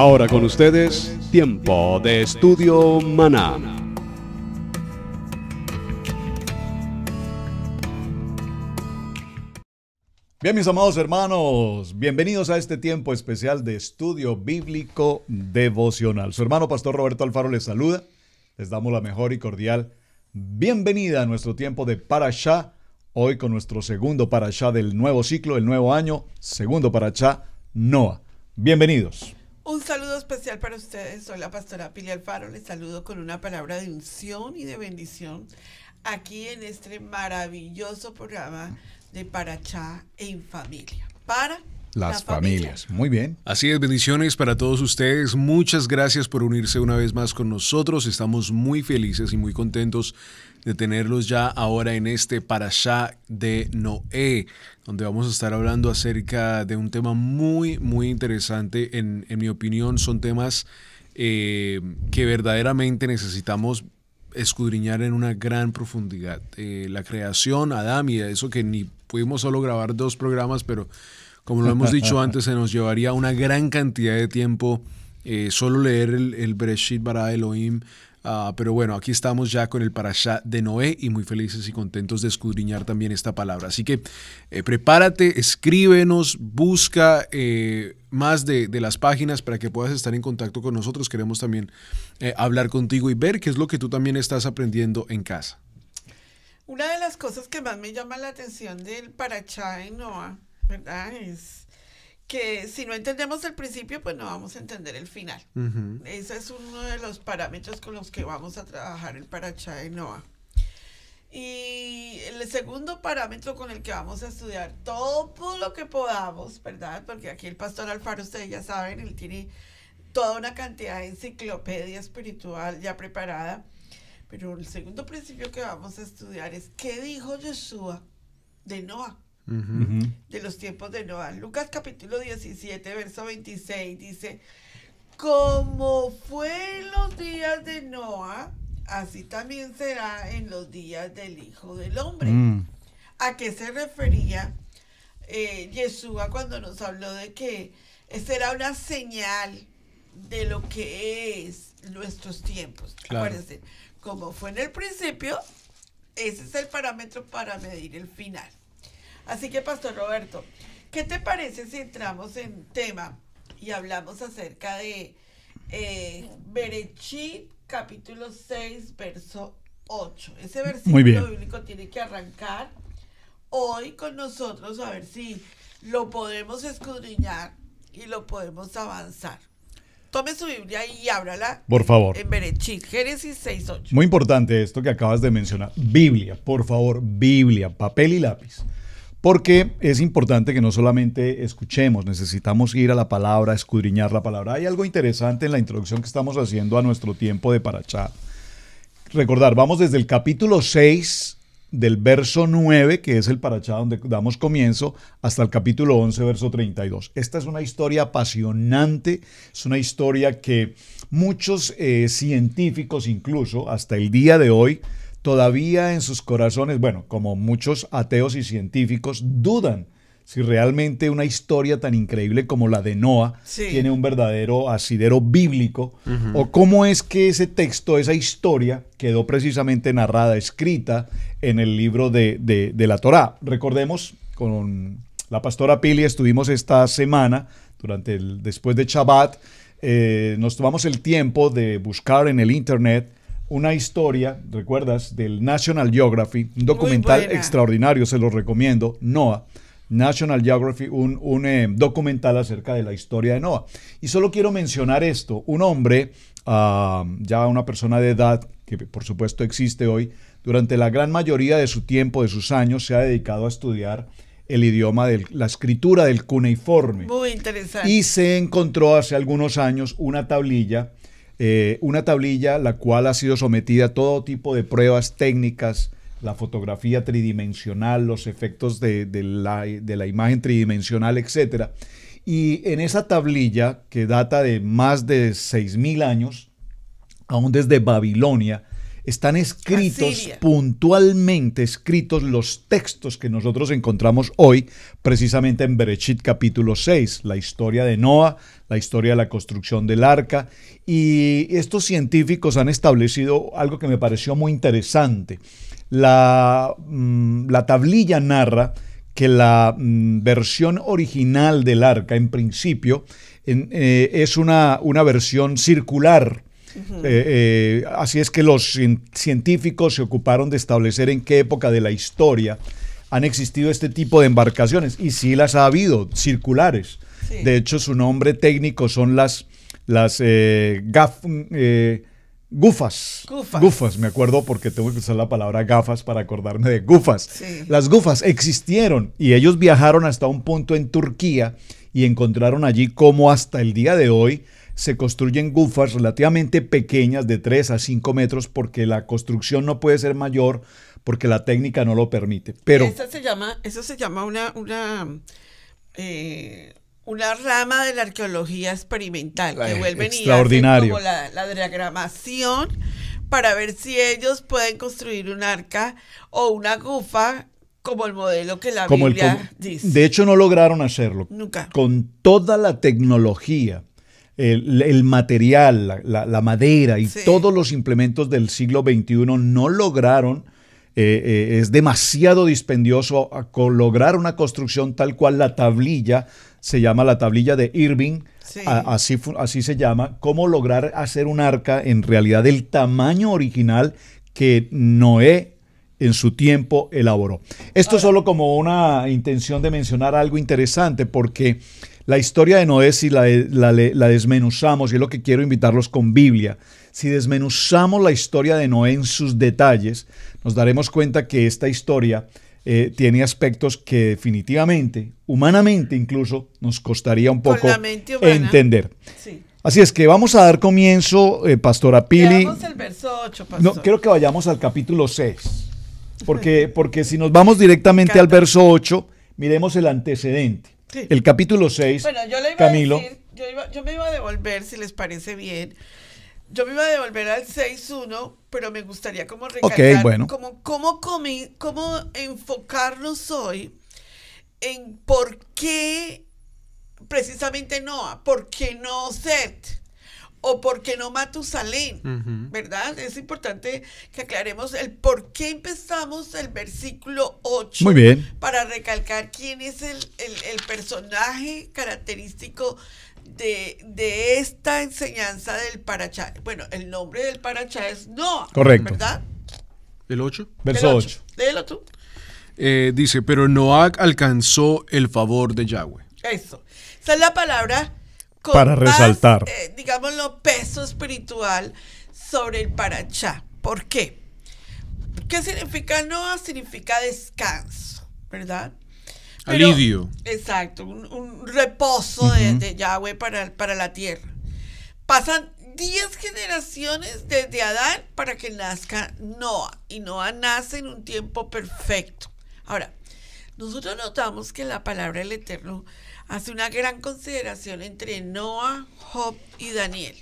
Ahora con ustedes, tiempo de estudio manana. Bien, mis amados hermanos, bienvenidos a este tiempo especial de estudio bíblico devocional. Su hermano pastor Roberto Alfaro les saluda. Les damos la mejor y cordial bienvenida a nuestro tiempo de Parashá, hoy con nuestro segundo Parashá del nuevo ciclo, el nuevo año, segundo Parashá Noah. Bienvenidos. Un saludo especial para ustedes. Soy la pastora Pili Alfaro. Les saludo con una palabra de unción y de bendición aquí en este maravilloso programa de Parachá en familia. Para las familias. Muy bien. Así es, bendiciones para todos ustedes. Muchas gracias por unirse una vez más con nosotros. Estamos muy felices y muy contentos de tenerlos ya ahora en este allá de Noé, donde vamos a estar hablando acerca de un tema muy, muy interesante. En, mi opinión, son temas eh, que verdaderamente necesitamos escudriñar en una gran profundidad. Eh, la creación, Adam y eso que ni pudimos solo grabar dos programas, pero como lo hemos dicho antes, se nos llevaría una gran cantidad de tiempo eh, solo leer el, el Bereshit Elohim Ah, pero bueno, aquí estamos ya con el parashá de Noé y muy felices y contentos de escudriñar también esta palabra. Así que eh, prepárate, escríbenos, busca eh, más de, las páginas para que puedas estar en contacto con nosotros. Queremos también eh, hablar contigo y ver qué es lo que tú también estás aprendiendo en casa. Una de las cosas que más me llama la atención del parashá de Noé, ¿verdad? Es que si no entendemos el principio, pues no vamos a entender el final. Ese es uno de los parámetros con los que vamos a trabajar el paracha de Noah. Y el segundo parámetro con el que vamos a estudiar todo lo que podamos, ¿verdad? Porque aquí el pastor Alfaro, ustedes ya saben, él tiene toda una cantidad de enciclopedia espiritual ya preparada. Pero el segundo principio que vamos a estudiar es qué dijo Yeshua de Noah de los tiempos de Noah. Lucas capítulo 17, verso 26 dice, como fue en los días de Noah, así también será en los días del Hijo del Hombre. Mm. ¿A qué se refería eh, Yeshua cuando nos habló de que será era una señal de lo que es nuestros tiempos? como fue en el principio, ese es el parámetro para medir el final. Así que, Pastor Roberto, ¿qué te parece si entramos en tema y hablamos acerca de eh, Berechit, capítulo 6, verso 8? Ese versículo bíblico tiene que arrancar hoy con nosotros a ver si lo podemos escudriñar y lo podemos avanzar. Tome su Biblia y ábrala. Por favor. En Berechit, Génesis 6.8. Muy importante esto que acabas de mencionar. Biblia, por favor, Biblia, papel y lápiz porque es importante que no solamente escuchemos, necesitamos ir a la palabra, escudriñar la palabra. Hay algo interesante en la introducción que estamos haciendo a nuestro tiempo de Parachá. Recordar, vamos desde el capítulo 6 del verso 9, que es el Parachá donde damos comienzo, hasta el capítulo 11, verso 32. Esta es una historia apasionante, es una historia que muchos eh, científicos, incluso hasta el día de hoy, todavía en sus corazones, bueno, como muchos ateos y científicos, dudan si realmente una historia tan increíble como la de Noah tiene un verdadero asidero bíblico, o cómo es que ese texto, esa historia, quedó precisamente narrada, escrita en el libro de, la Torá. Recordemos, con la pastora Pili estuvimos esta semana, durante después de Shabbat, eh, nos tomamos el tiempo de buscar en el Internet una historia, ¿recuerdas? Del National Geography, un documental extraordinario, se lo recomiendo, Noah. National Geography, un, eh, documental acerca de la historia de Noah. Y solo quiero mencionar esto, un hombre, ah, ya una persona de edad, que por supuesto existe hoy, durante la gran mayoría de su tiempo, de sus años, se ha dedicado a estudiar el idioma de la escritura del cuneiforme. Muy interesante. Y se encontró hace algunos años una tablilla eh, una tablilla la cual ha sido sometida a todo tipo de pruebas técnicas, la fotografía tridimensional, los efectos de, la, de la, imagen tridimensional, etc. Y en esa tablilla, que data de más de 6.000 años, aún desde Babilonia, están escritos puntualmente, escritos los textos que nosotros encontramos hoy, precisamente en Berechit capítulo 6, la historia de Noah, la historia de la construcción del arca, y estos científicos han establecido algo que me pareció muy interesante. La, mm, tablilla narra que la mm, versión original del arca, en principio, eh, es una, una versión circular, eh, eh, así es que los científicos se ocuparon de establecer en qué época de la historia han existido este tipo de embarcaciones y sí las ha habido, circulares. De hecho, su nombre técnico son las, las eh, mm, Gufas. gufas. me acuerdo porque tengo que usar la palabra gafas para acordarme de gufas. Las gufas existieron y ellos viajaron hasta un punto en Turquía y encontraron allí como hasta el día de hoy se construyen gufas relativamente pequeñas de 3 a 5 metros porque la construcción no puede ser mayor porque la técnica no lo permite. eso se llama, eso se llama una, una eh, una rama de la arqueología experimental que eh, vuelven y como la, diagramación para ver si ellos pueden construir un arca o una gufa como el modelo que la como el, dice. De hecho, no lograron hacerlo. Nunca. Con toda la tecnología el, material, la, madera y todos los implementos del siglo XXI no lograron eh, eh, es demasiado dispendioso lograr una construcción tal cual la tablilla, se llama la tablilla de Irving, así, se llama, cómo lograr hacer un arca en realidad del tamaño original que Noé en su tiempo elaboró. Esto solo como una intención de mencionar algo interesante, porque la historia de Noé, si la, desmenuzamos, y es lo que quiero invitarlos con Biblia, si desmenuzamos la historia de Noé en sus detalles, nos daremos cuenta que esta historia eh, tiene aspectos que definitivamente, humanamente incluso, nos costaría un poco entender. Así es que vamos a dar comienzo, eh, Pastora Pili. al verso 8, Pastor. No, quiero que vayamos al capítulo 6. Porque, porque si nos vamos directamente al verso 8, miremos el antecedente. El capítulo 6. Bueno, yo le iba Camilo. a decir, yo, me iba a devolver, si les parece bien. Yo me iba a devolver al 6.1, pero me gustaría como recalcar cómo, cómo enfocarnos hoy en por qué precisamente Noah, por qué no Seth o por qué no mató uh ¿verdad? Es importante que aclaremos el por qué empezamos el versículo 8. Muy bien. Para recalcar quién es el, personaje característico de, esta enseñanza del Parachá. Bueno, el nombre del Parachá es Noah. Correcto. ¿Verdad? El 8. Verso 8. Léelo tú. dice, pero Noah alcanzó el favor de Yahweh. Eso. Esa es la palabra para resaltar, digamos eh, lo digámoslo, peso espiritual sobre el parachá. ¿Por qué? ¿Qué significa Noah? Significa descanso, ¿verdad? Alivio. Exacto, un, reposo de, Yahweh para, para la tierra. Pasan 10 generaciones desde Adán para que nazca Noah. Y Noah nace en un tiempo perfecto. Ahora, nosotros notamos que la palabra del Eterno hace una gran consideración entre Noah, Job y Daniel.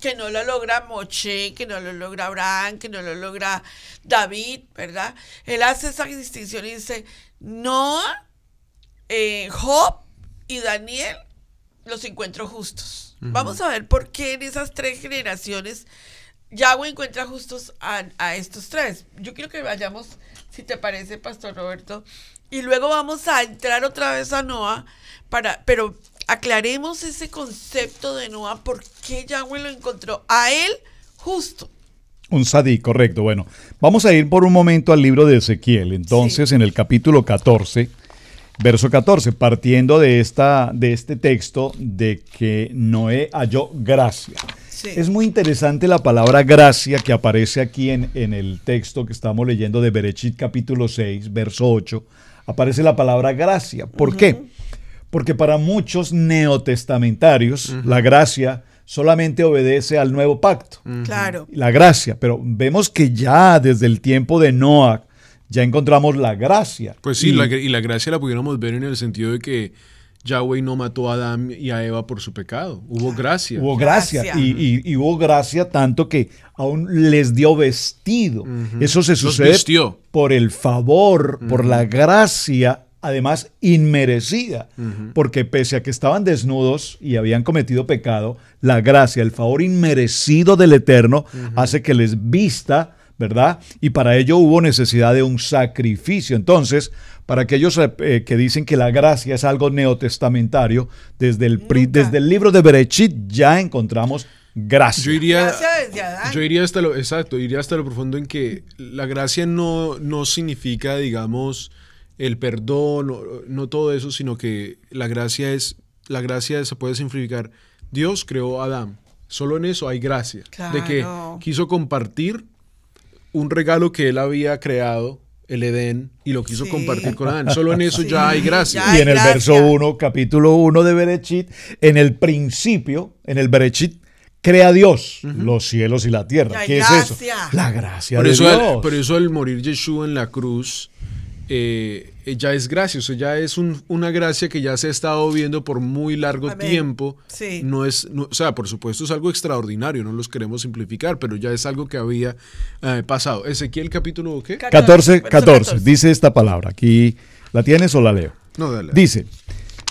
Que no lo logra Moche, que no lo logra Abraham, que no lo logra David, ¿verdad? Él hace esa distinción y dice, Noah, eh, Job y Daniel los encuentro justos. Vamos a ver por qué en esas tres generaciones Yahweh encuentra justos a, estos tres. Yo quiero que vayamos, si te parece, Pastor Roberto, y luego vamos a entrar otra vez a Noah para, pero aclaremos ese concepto de Noah, ¿por qué Yahweh lo encontró a él justo? Un sadí, correcto. Bueno, vamos a ir por un momento al libro de Ezequiel. Entonces, en el capítulo 14, verso 14, partiendo de, esta, de este texto de que Noé halló gracia. Es muy interesante la palabra gracia que aparece aquí en, en el texto que estamos leyendo de Berechit capítulo 6, verso 8. Aparece la palabra gracia. ¿Por qué? Porque para muchos neotestamentarios, la gracia solamente obedece al nuevo pacto. Claro. La gracia, pero vemos que ya desde el tiempo de Noah ya encontramos la gracia. Pues sí, y la, gracia la pudiéramos ver en el sentido de que Yahweh no mató a Adán y a Eva por su pecado. Hubo gracia. Hubo gracia. Y, hubo gracia tanto que aún les dio vestido. Eso se sucede por el favor, por la gracia además inmerecida, porque pese a que estaban desnudos y habían cometido pecado, la gracia, el favor inmerecido del Eterno hace que les vista, ¿verdad? Y para ello hubo necesidad de un sacrificio. Entonces, para aquellos eh, que dicen que la gracia es algo neotestamentario, desde el, desde el libro de Berechit ya encontramos gracia. Yo iría, yo iría hasta lo, exacto, iría hasta lo profundo en que la gracia no significa, digamos, el perdón, no, todo eso, sino que la gracia es, la gracia se puede simplificar. Dios creó a Adán. Solo en eso hay gracia. De que quiso compartir un regalo que él había creado, el Edén, y lo quiso compartir con Adán. Solo en eso ya hay gracia. y en el verso 1, capítulo 1 de Berechit, en el principio, en el Berechit, crea Dios los cielos y la tierra. ¿Qué es eso? La gracia eso por eso el morir Yeshua en la cruz eh, ya es gracia, o sea, ya es una gracia que ya se ha estado viendo por muy largo tiempo. Sí. No es, o sea, por supuesto es algo extraordinario, no los queremos simplificar, pero ya es algo que había eh, pasado. Ezequiel capítulo ¿qué? 14, 14, 14, dice esta palabra, aquí la tienes o la leo. No, dale. Dice,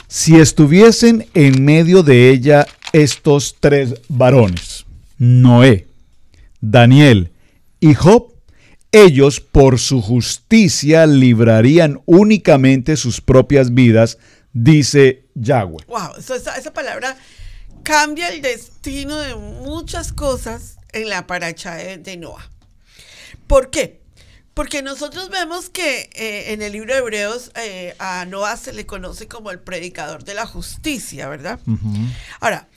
si estuviesen en medio de ella estos tres varones, Noé, Daniel y Job, ellos por su justicia librarían únicamente sus propias vidas, dice Yahweh. Wow, esa, palabra cambia el destino de muchas cosas en la paracha de, Noa. Noah. ¿Por qué? Porque nosotros vemos que eh, en el libro de Hebreos eh, a Noah se le conoce como el predicador de la justicia, ¿verdad? Ahora,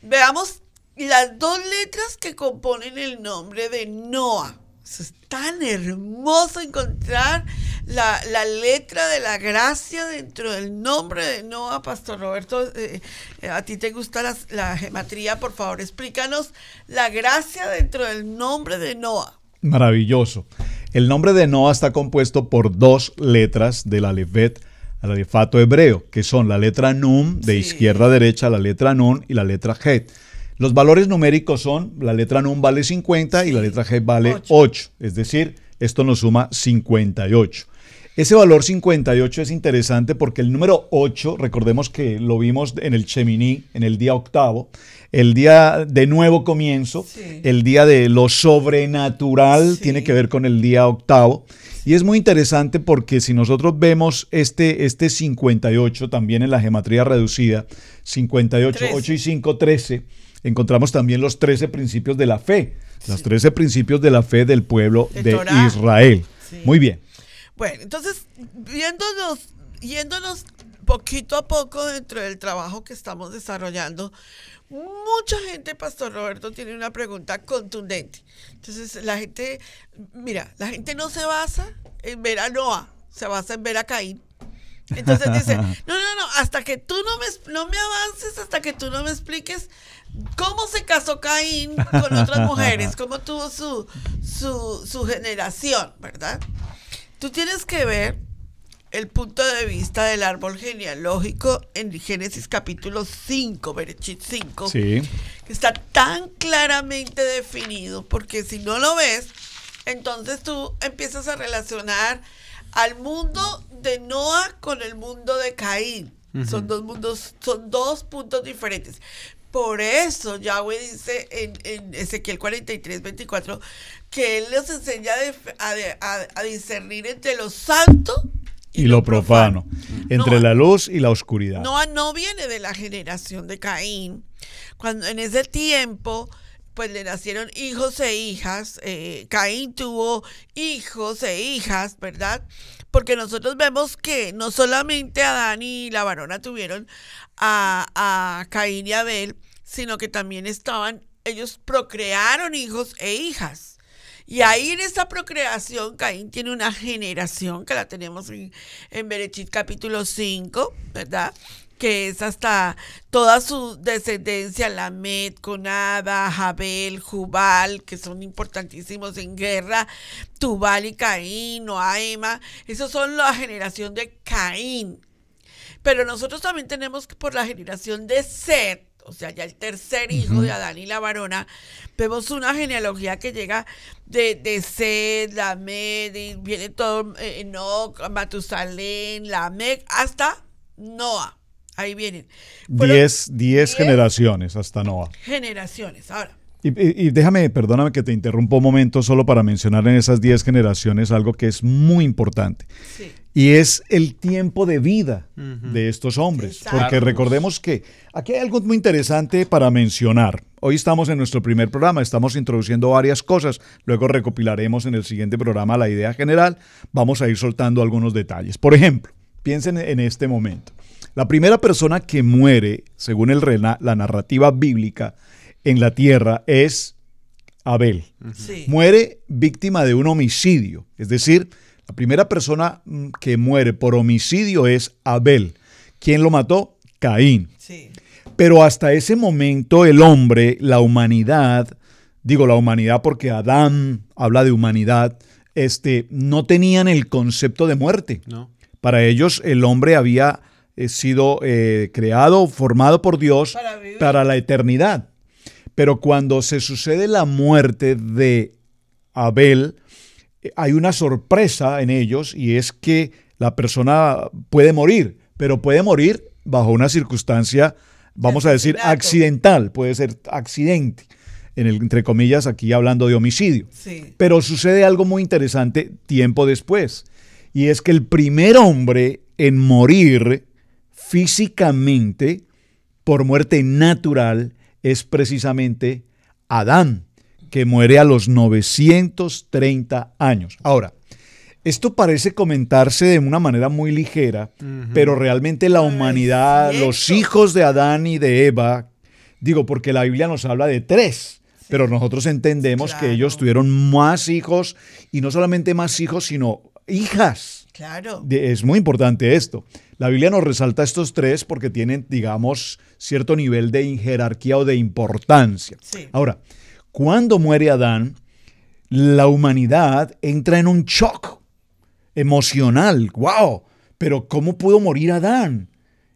veamos las dos letras que componen el nombre de Noah es tan hermoso encontrar la, letra de la gracia dentro del nombre de Noah, Pastor Roberto. Eh, eh, a ti te gusta la, la, gematría, por favor, explícanos la gracia dentro del nombre de Noah. Maravilloso. El nombre de Noah está compuesto por dos letras del alefato hebreo, que son la letra num de izquierda a derecha, la letra Nun y la letra Het. Los valores numéricos son, la letra NUM vale 50 y la letra G vale 8. Es decir, esto nos suma 58. Ese valor 58 es interesante porque el número 8, recordemos que lo vimos en el Cheminí, en el día octavo, el día de nuevo comienzo, el día de lo sobrenatural, tiene que ver con el día octavo. Y es muy interesante porque si nosotros vemos este, este 58 también en la geometría reducida, 58, 8 y 5, 13 encontramos también los 13 principios de la fe, los 13 principios de la fe del pueblo de Israel. Muy bien. Bueno, entonces, viéndonos, yéndonos poquito a poco dentro del trabajo que estamos desarrollando, mucha gente, Pastor Roberto, tiene una pregunta contundente. Entonces, la gente, mira, la gente no se basa en ver a Noah, se basa en ver a Caín. Entonces dice, no, no, no, hasta que tú no me, no me avances, hasta que tú no me expliques cómo se casó Caín con otras mujeres, cómo tuvo su, su, generación, ¿verdad? Tú tienes que ver el punto de vista del árbol genealógico en Génesis capítulo 5, Berechit 5, que está tan claramente definido, porque si no lo ves, entonces tú empiezas a relacionar al mundo de Noah con el mundo de Caín. Son dos mundos, son dos puntos diferentes. Por eso Yahweh dice en, Ezequiel 43, 24, que Él los enseña a, discernir entre lo santo y, lo profano, entre la luz y la oscuridad. Noah no viene de la generación de Caín. Cuando en ese tiempo pues le nacieron hijos e hijas, eh, Caín tuvo hijos e hijas, ¿verdad? Porque nosotros vemos que no solamente Adán y la varona tuvieron a, Caín y Abel, sino que también estaban, ellos procrearon hijos e hijas. Y ahí en esa procreación, Caín tiene una generación que la tenemos en, en Berechit capítulo 5, ¿verdad? que es hasta toda su descendencia, Lamed, Conada, Jabel, Jubal, que son importantísimos en guerra, Tubal y Caín, Noaema, esos son la generación de Caín. Pero nosotros también tenemos que por la generación de Seth, o sea, ya el tercer hijo de Adán y la varona, vemos una genealogía que llega de, de Sed, Lamed, viene todo eh, Enoch, Matusalén, Lamec, hasta Noah. Ahí vienen. 10 generaciones hasta Noah. Generaciones, ahora. Y, déjame, perdóname que te interrumpa un momento solo para mencionar en esas 10 generaciones algo que es muy importante. Y es el tiempo de vida de estos hombres. Porque recordemos que aquí hay algo muy interesante para mencionar. Hoy estamos en nuestro primer programa, estamos introduciendo varias cosas. Luego recopilaremos en el siguiente programa la idea general. Vamos a ir soltando algunos detalles. Por ejemplo, piensen en este momento. La primera persona que muere, según el rena, la narrativa bíblica, en la tierra es Abel. Muere víctima de un homicidio. Es decir, la primera persona mm, que muere por homicidio es Abel. ¿Quién lo mató? Caín. Pero hasta ese momento el hombre, la humanidad, digo la humanidad porque Adán habla de humanidad, este, no tenían el concepto de muerte. Para ellos el hombre había he sido eh, creado, formado por Dios para, la eternidad. Pero cuando se sucede la muerte de Abel, eh, hay una sorpresa en ellos y es que la persona puede morir, pero puede morir bajo una circunstancia, vamos a decir, accidental, puede ser accidente. En el, entre comillas, aquí hablando de homicidio. Pero sucede algo muy interesante tiempo después. Y es que el primer hombre en morir físicamente por muerte natural es precisamente Adán, que muere a los 930 años. Ahora, esto parece comentarse de una manera muy ligera, pero realmente la humanidad, los hijos de Adán y de Eva, digo, porque la Biblia nos habla de tres, pero nosotros entendemos que ellos tuvieron más hijos, y no solamente más hijos, sino hijas. Claro. es muy importante esto. La Biblia nos resalta estos tres porque tienen, digamos, cierto nivel de jerarquía o de importancia. Ahora, cuando muere Adán, la humanidad entra en un shock emocional. ¡Wow! Pero ¿cómo pudo morir Adán?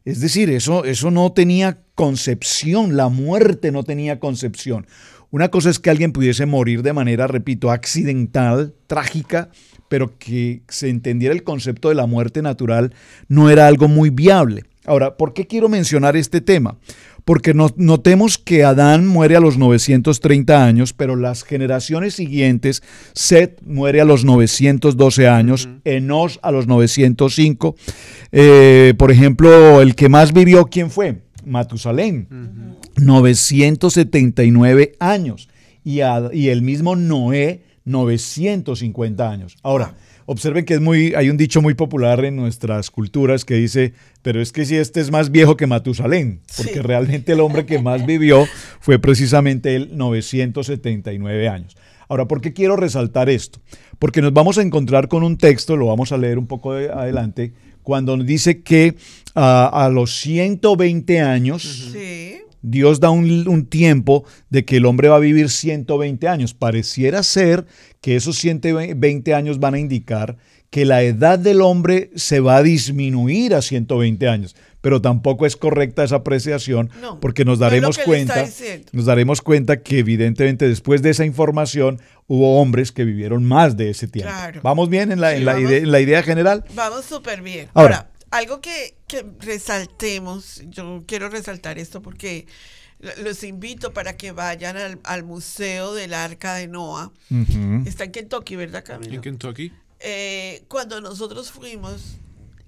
Es decir, eso, eso no tenía concepción, la muerte no tenía concepción. Una cosa es que alguien pudiese morir de manera, repito, accidental, trágica, pero que se entendiera el concepto de la muerte natural no era algo muy viable. Ahora, ¿por qué quiero mencionar este tema? Porque notemos que Adán muere a los 930 años, pero las generaciones siguientes, Seth muere a los 912 años, Enos a los 905. Eh, por ejemplo, el que más vivió, ¿quién fue? Matusalén, 979 años. Y, y el mismo Noé 950 años. Ahora, observen que es muy, hay un dicho muy popular en nuestras culturas que dice, pero es que si este es más viejo que Matusalén, porque realmente el hombre que más vivió fue precisamente el 979 años. Ahora, ¿por qué quiero resaltar esto? Porque nos vamos a encontrar con un texto, lo vamos a leer un poco adelante, cuando nos dice que ah, a los 120 años, Dios da un, tiempo de que el hombre va a vivir 120 años. Pareciera ser que esos 120 años van a indicar que la edad del hombre se va a disminuir a 120 años, pero tampoco es correcta esa apreciación porque nos daremos cuenta nos daremos cuenta que evidentemente después de esa información hubo hombres que vivieron más de ese tiempo. Vamos bien en la, idea, general. Vamos súper bien. Ahora algo que, que resaltemos, yo quiero resaltar esto porque los invito para que vayan al, Museo del Arca de Noah. Está en Kentucky, ¿verdad, Camilo? En Kentucky. Eh, cuando nosotros fuimos,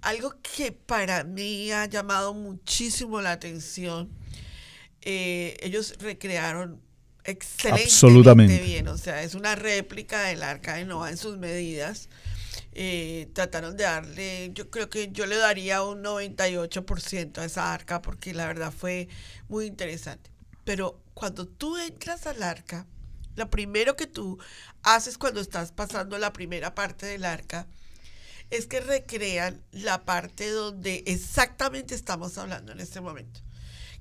algo que para mí ha llamado muchísimo la atención, eh, ellos recrearon excelentemente Absolutamente. bien. O sea, es una réplica del Arca de Noah en sus medidas. Eh, trataron de darle, yo creo que yo le daría un 98% a esa arca porque la verdad fue muy interesante. Pero cuando tú entras al arca, lo primero que tú haces cuando estás pasando la primera parte del arca es que recrean la parte donde exactamente estamos hablando en este momento.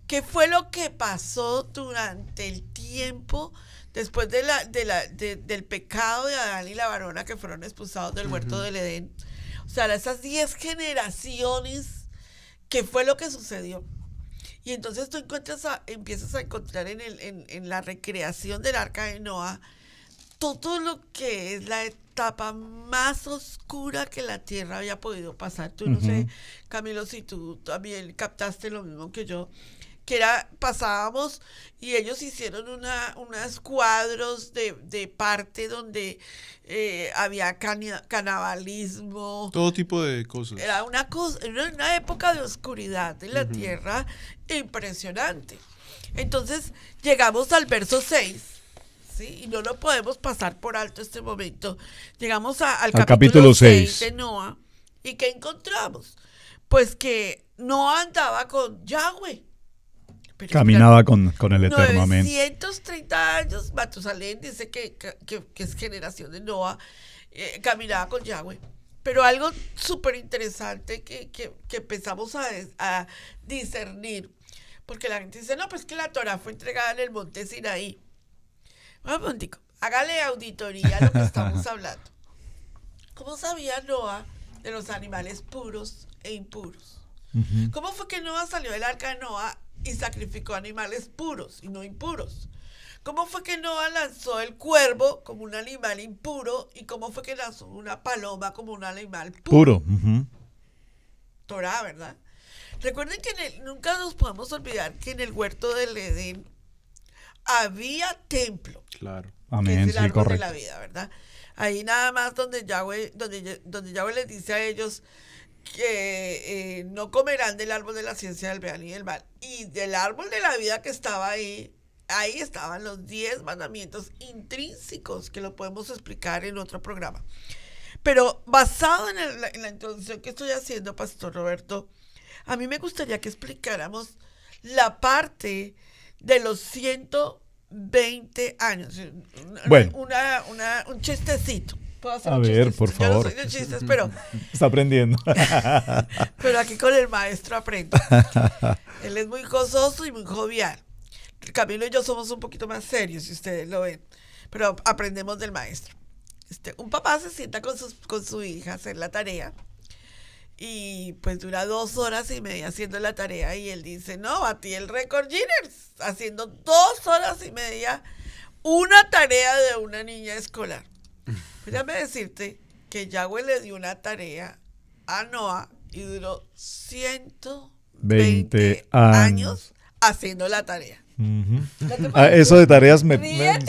¿Qué fue lo que pasó durante el tiempo después de la, de la, de, del pecado de Adán y la varona que fueron expulsados del huerto del Edén, o sea, esas diez generaciones, que fue lo que sucedió? Y entonces tú encuentras empiezas a encontrar en, el, en, la recreación del arca de Noah todo lo que es la etapa más oscura que la tierra había podido pasar. Tú no sé, Camilo, si tú también captaste lo mismo que yo era, pasábamos y ellos hicieron una, cuadros de, parte donde eh, había canibalismo. Todo tipo de cosas. Era una, cosa, era una época de oscuridad en la tierra impresionante. Entonces llegamos al verso 6. ¿sí? Y no lo podemos pasar por alto este momento. Llegamos al, capítulo, 6 de Noah. ¿Y qué encontramos? Pues que Noah andaba con Yahweh. Caminaba con, con, el Eterno, 930 años, Matusalén dice que, que, es generación de Noa, eh, caminaba con Yahweh. Pero algo súper interesante que, que, empezamos a, a, discernir, porque la gente dice, no, pues que la Torah fue entregada en el monte Sinaí. Vamos, Montico, hágale auditoría a lo que estamos hablando. ¿Cómo sabía Noa de los animales puros e impuros? ¿Cómo fue que Noah salió del arca de Noah y sacrificó animales puros y no impuros. ¿Cómo fue que Noah lanzó el cuervo como un animal impuro y cómo fue que lanzó una paloma como un animal puro? Torah, ¿verdad? Recuerden que nunca nos podemos olvidar que en el huerto del Edén había templo. Claro. Amén. Que es el árbol sí, correcto. de la vida, ¿verdad? Ahí nada más donde Yahweh, donde, donde Yahweh les dice a ellos, que eh, no comerán del árbol de la ciencia del bien y del mal. Y del árbol de la vida que estaba ahí, ahí estaban los 10 mandamientos intrínsecos que lo podemos explicar en otro programa. Pero basado en, la introducción que estoy haciendo, Pastor Roberto, a mí me gustaría que explicáramos la parte de los 120 años. una, un chistecito a ver, por favor. soy de chistes, pero. Está aprendiendo. pero aquí con el maestro aprendo. Él es muy gozoso y muy jovial. Camilo y yo somos un poquito más serios, si ustedes lo ven. Pero aprendemos del maestro. Este, un papá se sienta con, sus, con su hija a hacer la tarea. Y pues dura dos horas y media haciendo la tarea. Y él dice: No, a ti el récord Guinness. Haciendo dos horas y media una tarea de una niña escolar. Déjame decirte que Yahweh le dio una tarea a Noah y duró 120 años, haciendo la tarea. Ah, eso de tareas me,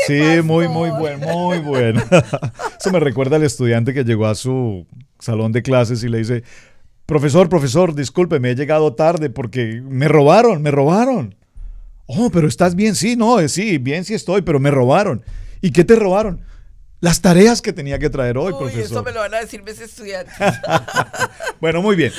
sí, muy, muy bueno, muy bueno. eso me recuerda al estudiante que llegó a su salón de clases y le dice, profesor, profesor, disculpe, me he llegado tarde porque me robaron, me robaron. Oh, pero estás bien, sí, no, eh, sí, bien sí estoy, pero me robaron. ¿Y qué te robaron? las tareas que tenía que traer hoy, Uy, profesor. Eso me lo van a decir mis estudiantes. bueno, muy bien.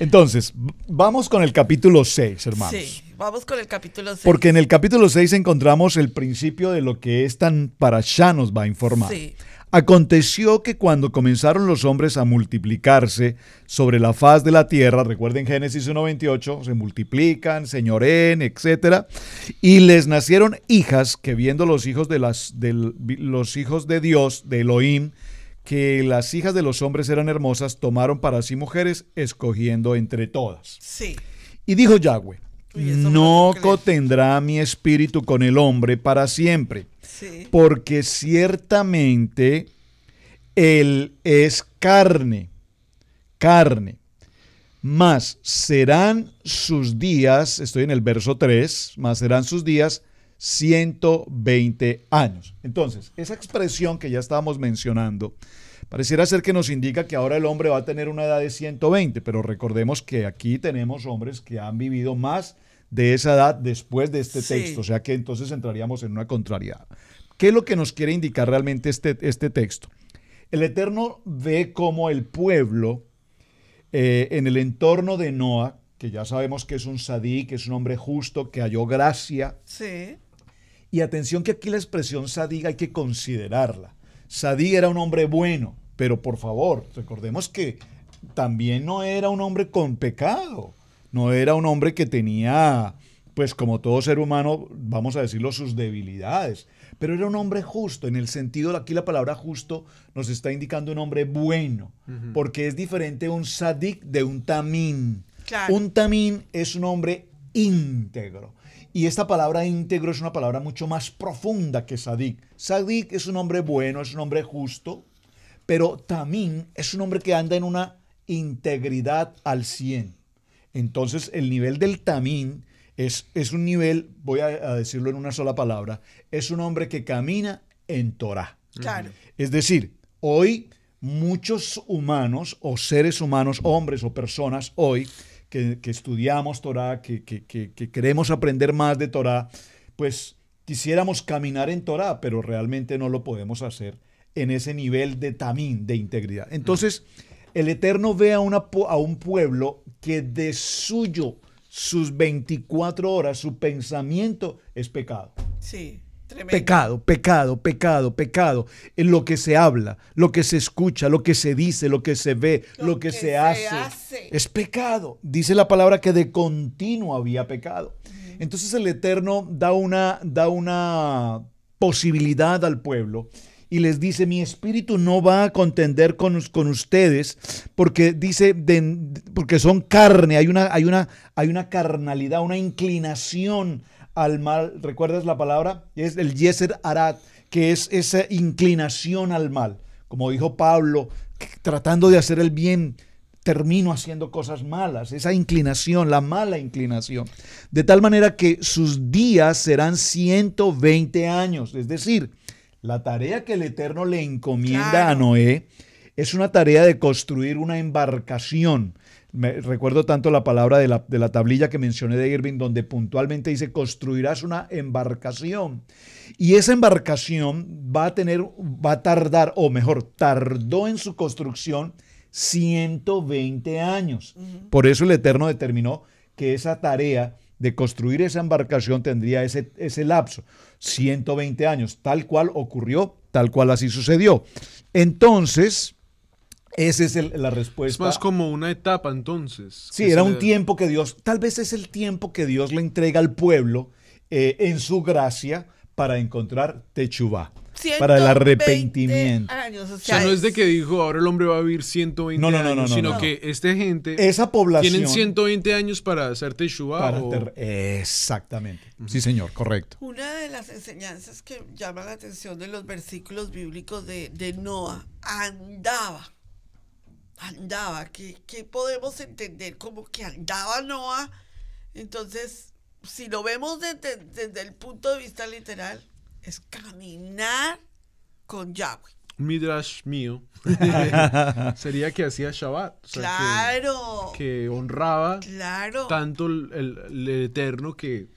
Entonces, vamos con el capítulo 6, hermanos. Sí, vamos con el capítulo 6. Porque en el capítulo 6 encontramos el principio de lo que es tan... Para allá nos va a informar. Sí. Aconteció que cuando comenzaron los hombres a multiplicarse sobre la faz de la tierra, recuerden Génesis 1.28, se multiplican, señoren, etc. Y les nacieron hijas que viendo los hijos de, los hijos de Dios, de Elohim, que las hijas de los hombres eran hermosas, tomaron para sí mujeres, escogiendo entre todas. Sí. Y dijo Yahweh, no contendrá mi espíritu con el hombre para siempre porque ciertamente él es carne, carne. más serán sus días, estoy en el verso 3, más serán sus días 120 años. Entonces, esa expresión que ya estábamos mencionando, pareciera ser que nos indica que ahora el hombre va a tener una edad de 120, pero recordemos que aquí tenemos hombres que han vivido más de esa edad después de este texto. O sea que entonces entraríamos en una contrariedad. ¿Qué es lo que nos quiere indicar realmente este, este texto? El Eterno ve como el pueblo eh, en el entorno de Noah, que ya sabemos que es un sadí, que es un hombre justo, que halló gracia. Sí. Y atención que aquí la expresión sadí hay que considerarla. Sadí era un hombre bueno, pero por favor, recordemos que también no era un hombre con pecado no era un hombre que tenía, pues como todo ser humano, vamos a decirlo, sus debilidades. Pero era un hombre justo, en el sentido, aquí la palabra justo nos está indicando un hombre bueno, porque es diferente un sadik de un tamín. Un tamín es un hombre íntegro. Y esta palabra íntegro es una palabra mucho más profunda que sadik. Sadik es un hombre bueno, es un hombre justo, pero tamín es un hombre que anda en una integridad al 100. Entonces, el nivel del tamín es, es un nivel, voy a, decirlo en una sola palabra, es un hombre que camina en Torah. Claro. Es decir, hoy muchos humanos o seres humanos, hombres o personas hoy, que, estudiamos Torah, que, queremos aprender más de Torah, pues quisiéramos caminar en Torah, pero realmente no lo podemos hacer en ese nivel de tamín, de integridad. Entonces, el Eterno ve a, un pueblo que de suyo, sus 24 horas, su pensamiento es pecado. Sí. Tremendo. Pecado, pecado, pecado, pecado. En lo que se habla, lo que se escucha, lo que se dice, lo que se ve, lo, que, se, hace, Es pecado. Dice la palabra que de continuo había pecado. Entonces el Eterno da una, da una posibilidad al pueblo y les dice, mi espíritu no va a contender con, con ustedes porque dice, porque son carne, hay una, hay, una, hay una carnalidad, una inclinación al mal. ¿Recuerdas la palabra? Es el yeser arat, que es esa inclinación al mal. Como dijo Pablo, tratando de hacer el bien, termino haciendo cosas malas, esa inclinación, la mala inclinación. De tal manera que sus días serán 120 años, es decir, la tarea que el Eterno le encomienda a Noé es una tarea de construir una embarcación. Me, recuerdo tanto la palabra de la, tablilla que mencioné de Irving, donde puntualmente dice, construirás una embarcación. Y esa embarcación va a tener, va a tardar, o mejor, tardó en su construcción 120 años. Por eso el Eterno determinó que esa tarea de construir esa embarcación tendría ese, ese lapso, 120 años, tal cual ocurrió, tal cual así sucedió. Entonces, esa es la respuesta. Es más como una etapa entonces. Sí, era un tiempo que Dios, tal vez es el tiempo que Dios le entrega al pueblo eh, en su gracia para encontrar Techubá para el arrepentimiento. Ya no es de que dijo ahora el hombre va a vivir 120 no, no, no, años, sino que esta gente esa población tienen 120 años para hacer teshuva exactamente. Sí, señor, correcto. Una de las enseñanzas que llama la atención de los versículos bíblicos de, de Noah andaba andaba, ¿Qué podemos entender como que andaba Noah. Entonces, si lo vemos desde, el punto de vista literal, es caminar con Yahweh. Midrash mío sería que hacía Shabbat. claro. Que, honraba claro. tanto el, eterno que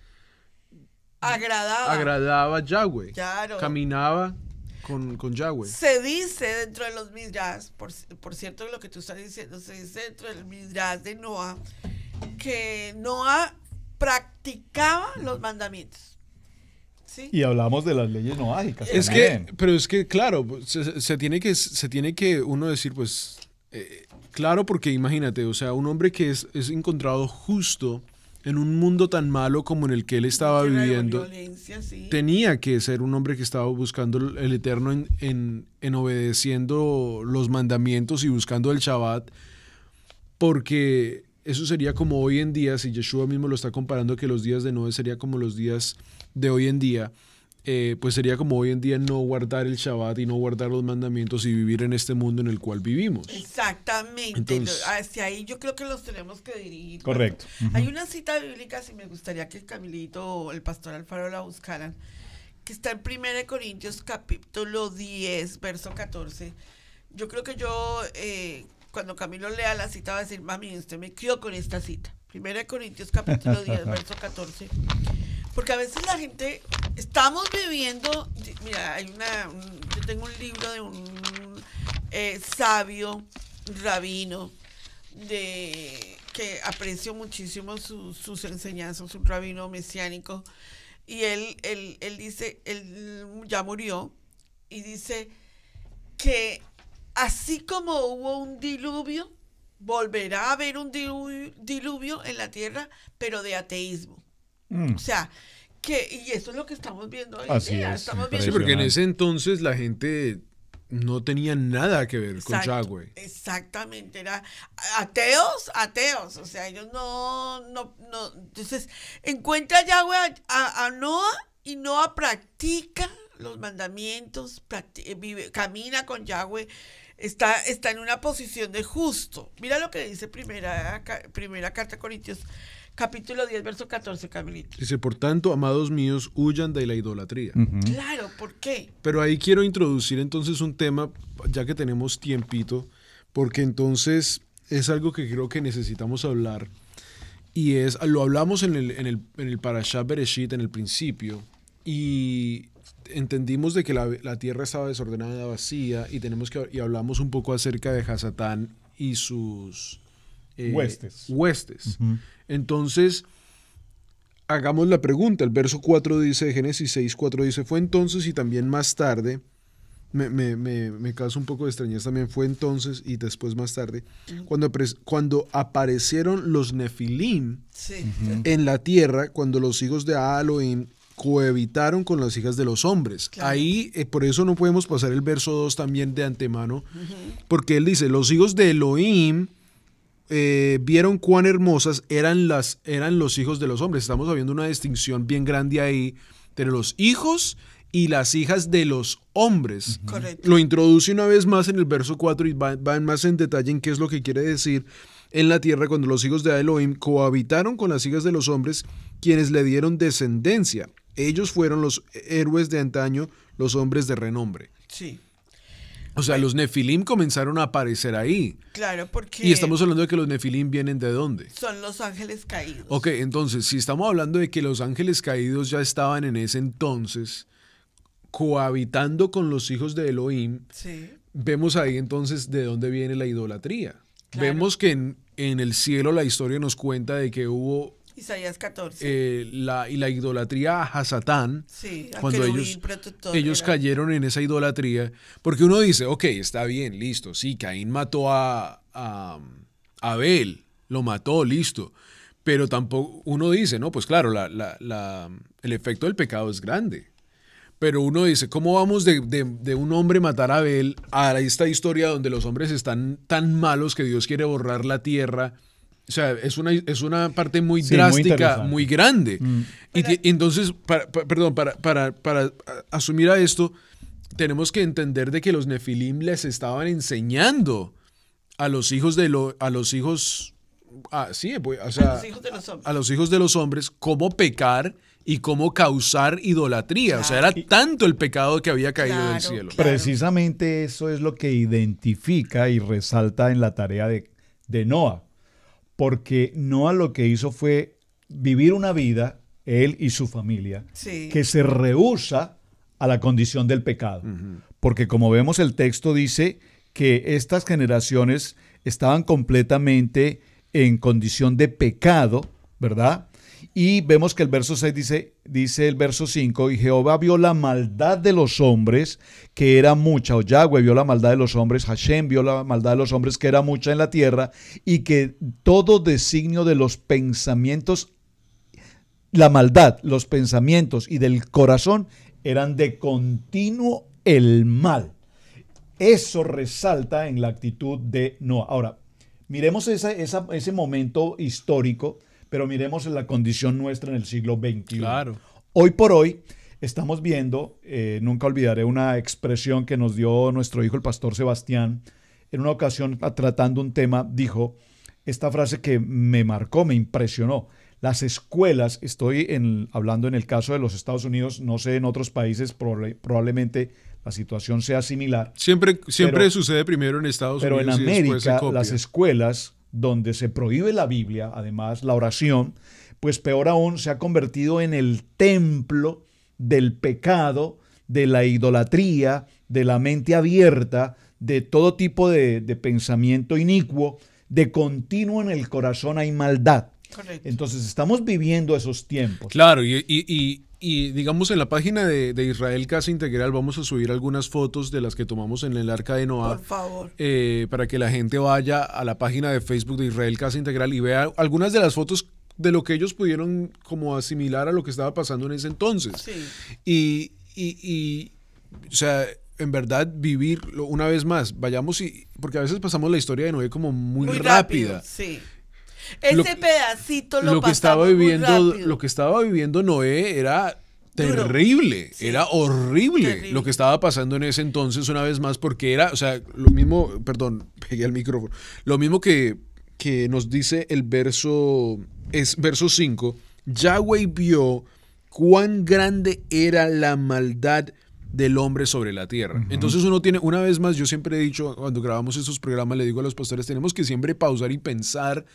agradaba. agradaba Yahweh. Claro. Caminaba con, con, Yahweh. Se dice dentro de los Midrash, por, por, cierto, lo que tú estás diciendo, se dice dentro del Midrash de Noah que Noah practicaba los mandamientos. Y hablamos de las leyes noágicas. Es que, pero es que, claro, se, tiene que, se tiene que uno decir, pues, eh, claro, porque imagínate, o sea, un hombre que es, encontrado justo en un mundo tan malo como en el que él estaba viviendo, tenía que ser un hombre que estaba buscando el Eterno en, en obedeciendo los mandamientos y buscando el Shabbat, porque eso sería como hoy en día, si Yeshua mismo lo está comparando, que los días de Noé sería como los días de hoy en día, eh, pues sería como hoy en día no guardar el Shabbat y no guardar los mandamientos y vivir en este mundo en el cual vivimos. Exactamente. Entonces, hacia ahí yo creo que los tenemos que dirigir. Correcto. Hay una cita bíblica, si me gustaría que el Camilito o el pastor Alfaro la buscaran, que está en 1 Corintios capítulo 10, verso 14. Yo creo que yo... Eh, cuando Camilo Lea la cita va a decir, mami, usted me crió con esta cita. Primera de Corintios capítulo 10, verso 14. Porque a veces la gente, estamos viviendo, mira, hay una, yo tengo un libro de un eh, sabio rabino de que aprecio muchísimo sus enseñanzas, un rabino mesiánico, y él, él, él dice, él ya murió, y dice que así como hubo un diluvio, volverá a haber un diluvio en la tierra, pero de ateísmo. Mm. O sea, que, y eso es lo que estamos viendo hoy Así Sí, porque en ese entonces la gente no tenía nada que ver con Yahweh. Exactamente, era ateos, ateos, o sea, ellos no, no, no. Entonces, encuentra Yahweh a, a, a Noah y Noah practica los mandamientos, eh, vive, camina con Yahweh, está, está en una posición de justo. Mira lo que dice primera, primera carta a Corintios, capítulo 10, verso 14, Camilito. Dice, por tanto, amados míos, huyan de la idolatría. Claro, ¿por qué? Pero ahí quiero introducir entonces un tema, ya que tenemos tiempito, porque entonces es algo que creo que necesitamos hablar. Y es, lo hablamos en el, en el, en el Parashat Bereshit, en el principio, y entendimos de que la, tierra estaba desordenada, vacía, y tenemos que hablamos un poco acerca de Hasatán y sus eh, huestes. Entonces, hagamos la pregunta. El verso 4 dice, Génesis 6, 4 dice, fue entonces y también más tarde. Me, me, causa un poco de extrañeza también. Fue entonces y después más tarde, cuando, cuando aparecieron los Nefilim en la tierra, cuando los hijos de Aloim cohabitaron con las hijas de los hombres. Ahí, eh, por eso no podemos pasar el verso 2 también de antemano, porque él dice, los hijos de Elohim eh, vieron cuán hermosas eran, las, eran los hijos de los hombres. Estamos habiendo una distinción bien grande ahí entre los hijos y las hijas de los hombres. Lo introduce una vez más en el verso 4 y va, más en detalle en qué es lo que quiere decir en la tierra cuando los hijos de Elohim cohabitaron con las hijas de los hombres, quienes le dieron descendencia. Ellos fueron los héroes de antaño, los hombres de renombre. Sí. O sea, los nefilim comenzaron a aparecer ahí. Claro, porque... Y estamos hablando de que los nefilim vienen de dónde? Son los ángeles caídos. Ok, entonces, si estamos hablando de que los ángeles caídos ya estaban en ese entonces cohabitando con los hijos de Elohim, vemos ahí entonces de dónde viene la idolatría. Vemos que en el cielo la historia nos cuenta de que hubo Isaías 14. Eh, la, y la idolatría a Satán, sí, cuando ellos, ellos cayeron en esa idolatría, porque uno dice, ok, está bien, listo, sí, Caín mató a, Abel, lo mató, listo, pero tampoco, uno dice, no, pues claro, el efecto del pecado es grande. Pero uno dice, ¿cómo vamos de, de un hombre matar a Abel a esta historia donde los hombres están tan malos que Dios quiere borrar la tierra? O sea, es una, es una parte muy drástica, muy, grande. Mm. Y entonces, perdón, para, asumir a esto, tenemos que entender de que los nefilim les estaban enseñando a los hijos de los a, los hijos hombres. cómo pecar y cómo causar idolatría. O sea, era tanto el pecado que había caído del cielo. Precisamente eso es lo que identifica y resalta en la tarea de, de Noah porque Noah lo que hizo fue vivir una vida, él y su familia, que se rehúsa a la condición del pecado. Porque como vemos el texto dice que estas generaciones estaban completamente en condición de pecado, ¿verdad? Y vemos que el verso 6 dice, dice el verso 5, y Jehová vio la maldad de los hombres, que era mucha, o Yahweh vio la maldad de los hombres, Hashem vio la maldad de los hombres, que era mucha en la tierra, y que todo designio de los pensamientos, la maldad, los pensamientos y del corazón eran de continuo el mal. Eso resalta en la actitud de Noah. Ahora, miremos ese momento histórico pero miremos la condición nuestra en el siglo XXI. Hoy por hoy estamos viendo, eh, nunca olvidaré una expresión que nos dio nuestro hijo el pastor Sebastián, en una ocasión tratando un tema, dijo esta frase que me marcó, me impresionó. Las escuelas, estoy hablando en el caso de los Estados Unidos, no sé en otros países, probablemente la situación sea similar. Siempre, siempre sucede primero en Estados Unidos. Pero en América, y después las escuelas donde se prohíbe la Biblia, además la oración, pues peor aún se ha convertido en el templo del pecado, de la idolatría, de la mente abierta, de todo tipo de, pensamiento inicuo, de continuo en el corazón hay maldad. Entonces estamos viviendo esos tiempos. Claro, y, y digamos en la página de, Israel Casa Integral vamos a subir algunas fotos de las que tomamos en el Arca de Noah. Por favor. Eh, para que la gente vaya a la página de Facebook de Israel Casa Integral y vea algunas de las fotos de lo que ellos pudieron como asimilar a lo que estaba pasando en ese entonces. Sí. Y, y, o sea, en verdad vivir una vez más, vayamos y, porque a veces pasamos la historia de Noé como muy, rápida. sí. Ese pedacito lo, que estaba viviendo, Lo que estaba viviendo Noé era terrible, era horrible lo que estaba pasando en ese entonces una vez más, porque era, o sea, lo mismo, perdón, pegué el micrófono, lo mismo que, que nos dice el verso, es verso 5, Yahweh vio cuán grande era la maldad del hombre sobre la tierra. Entonces uno tiene, una vez más, yo siempre he dicho, cuando grabamos esos programas, le digo a los pastores, tenemos que siempre pausar y pensar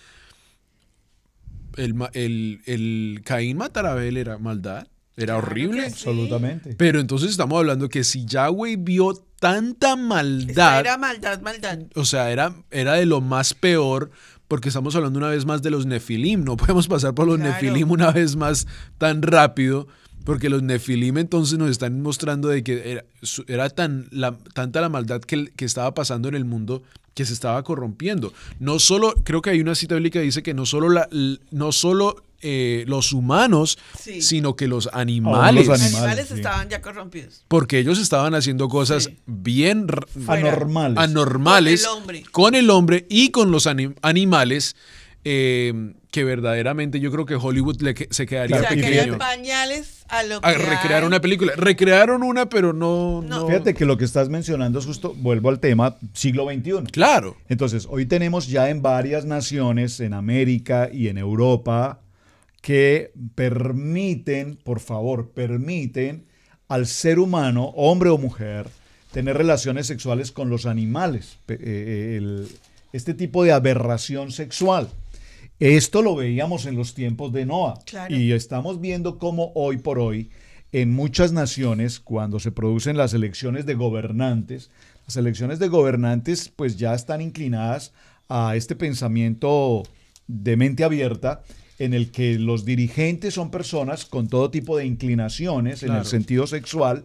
el, el, el Caín matar a Abel era maldad, era horrible. Absolutamente. Pero entonces estamos hablando que si Yahweh vio tanta maldad. era maldad, maldad. O sea, era, era de lo más peor porque estamos hablando una vez más de los Nefilim. No podemos pasar por los Nefilim una vez más tan rápido. Porque los nefilim entonces nos están mostrando de que era, tan, la, tanta la maldad que, que, estaba pasando en el mundo que se estaba corrompiendo. No solo, creo que hay una cita bíblica que dice que no solo, la, no solo eh, los humanos, sino que los animales. los animales, estaban ya corrompidos. Porque ellos estaban haciendo cosas bien anormales, con, el hombre. y con los animales. Eh, que verdaderamente yo creo que Hollywood le se quedaría o sea, pequeño. pañales a recrear una película. Recrearon una, pero no, Fíjate que lo que estás mencionando es justo, vuelvo al tema, siglo XXI. Claro. Entonces, hoy tenemos ya en varias naciones, en América y en Europa, que permiten, por favor, permiten al ser humano, hombre o mujer, tener relaciones sexuales con los animales. Eh, eh, este tipo de aberración sexual. Esto lo veíamos en los tiempos de NOA. y estamos viendo cómo hoy por hoy en muchas naciones cuando se producen las elecciones de gobernantes, las elecciones de gobernantes pues ya están inclinadas a este pensamiento de mente abierta en el que los dirigentes son personas con todo tipo de inclinaciones en el sentido sexual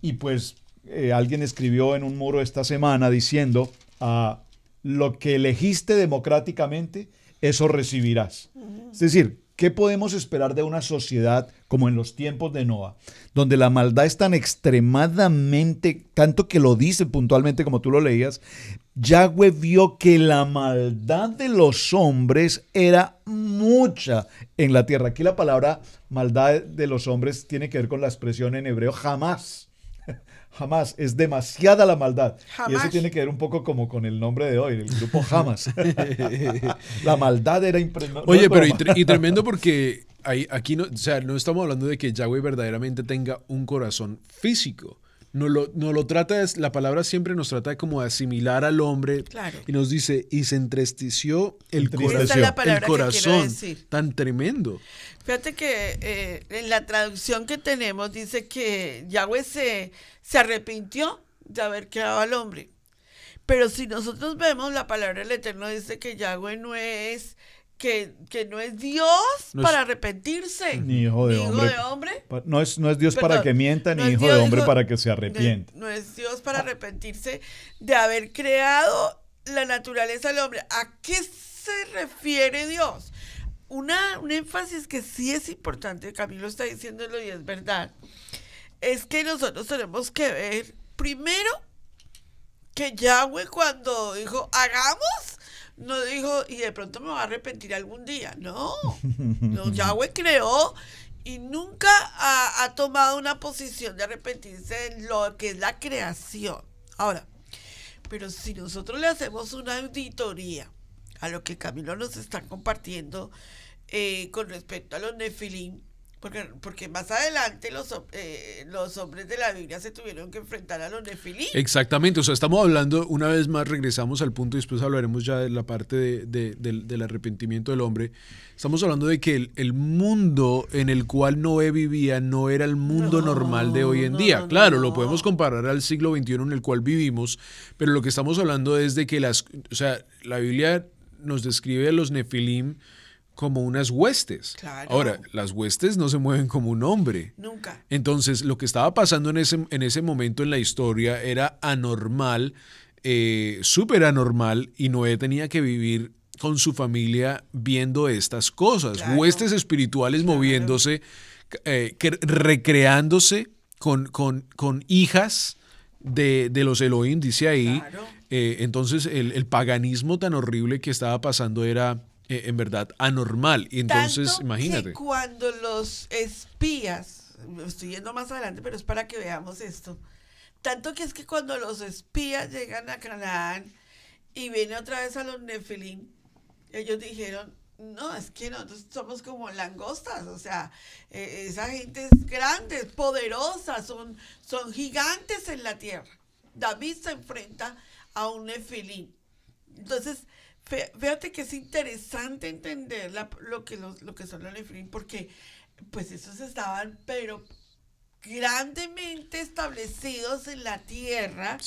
y pues eh, alguien escribió en un muro esta semana diciendo a ah, lo que elegiste democráticamente eso recibirás. Es decir, ¿qué podemos esperar de una sociedad como en los tiempos de Noah, donde la maldad es tan extremadamente, tanto que lo dice puntualmente como tú lo leías, Yahweh vio que la maldad de los hombres era mucha en la tierra. Aquí la palabra maldad de los hombres tiene que ver con la expresión en hebreo jamás jamás, es demasiada la maldad. Y eso tiene que ver un poco como con el nombre de hoy, el grupo Jamás. la maldad era impresionante Oye, pero y, tremendo porque hay aquí no, sea, no estamos hablando de que Yahweh verdaderamente tenga un corazón físico. No lo, trata, la palabra siempre nos trata como de asimilar al hombre y nos dice, y se entristeció el corazón, el corazón tan tremendo. Fíjate que eh, en la traducción que tenemos dice que Yahweh se, se arrepintió de haber creado al hombre. Pero si nosotros vemos, la palabra del Eterno dice que Yahweh no es que, no es Dios para arrepentirse. Ni hijo de hombre. No, es, no es Dios para que mienta, ni hijo de hombre para que se arrepiente No, es Dios para arrepentirse de haber creado la naturaleza del hombre. ¿A qué se refiere Dios? Una, un énfasis que sí es importante, Camilo está diciéndolo y es verdad, es que nosotros tenemos que ver primero que Yahweh cuando dijo hagamos, no dijo, y de pronto me va a arrepentir algún día. No, no Yahweh creó y nunca ha, tomado una posición de arrepentirse en lo que es la creación. Ahora, pero si nosotros le hacemos una auditoría a lo que Camilo nos está compartiendo eh, con respecto a los nefilim, porque, porque más adelante los, eh, los hombres de la Biblia se tuvieron que enfrentar a los nefilim. Exactamente, o sea, estamos hablando, una vez más regresamos al punto, y después hablaremos ya de la parte de, del, del arrepentimiento del hombre. Estamos hablando de que el, el, mundo en el cual Noé vivía no era el mundo normal de hoy en día. claro, lo podemos comparar al siglo XXI en el cual vivimos, pero lo que estamos hablando es de que las, o sea, la Biblia nos describe a los nefilim como unas huestes. Ahora, las huestes no se mueven como un hombre. Nunca. Entonces, lo que estaba pasando en ese, en ese momento en la historia era anormal, eh, súper anormal, y Noé tenía que vivir con su familia viendo estas cosas, huestes espirituales moviéndose, eh, recreándose con, con, con hijas de, de, los Elohim, dice ahí. Eh, entonces, el, el paganismo tan horrible que estaba pasando era eh, en verdad anormal. Y entonces, Tanto imagínate. Que cuando los espías, estoy yendo más adelante, pero es para que veamos esto. Tanto que es que cuando los espías llegan a Canaán y viene otra vez a los Nefilim, ellos dijeron, no, es que nosotros somos como langostas, o sea, e-, esa gente es grande, es poderosa, son, son gigantes en la tierra. David se enfrenta a un Nefilim Entonces, Fíjate que es interesante entender lo, que lo que son los lefrín, porque pues esos estaban, pero grandemente establecidos en la tierra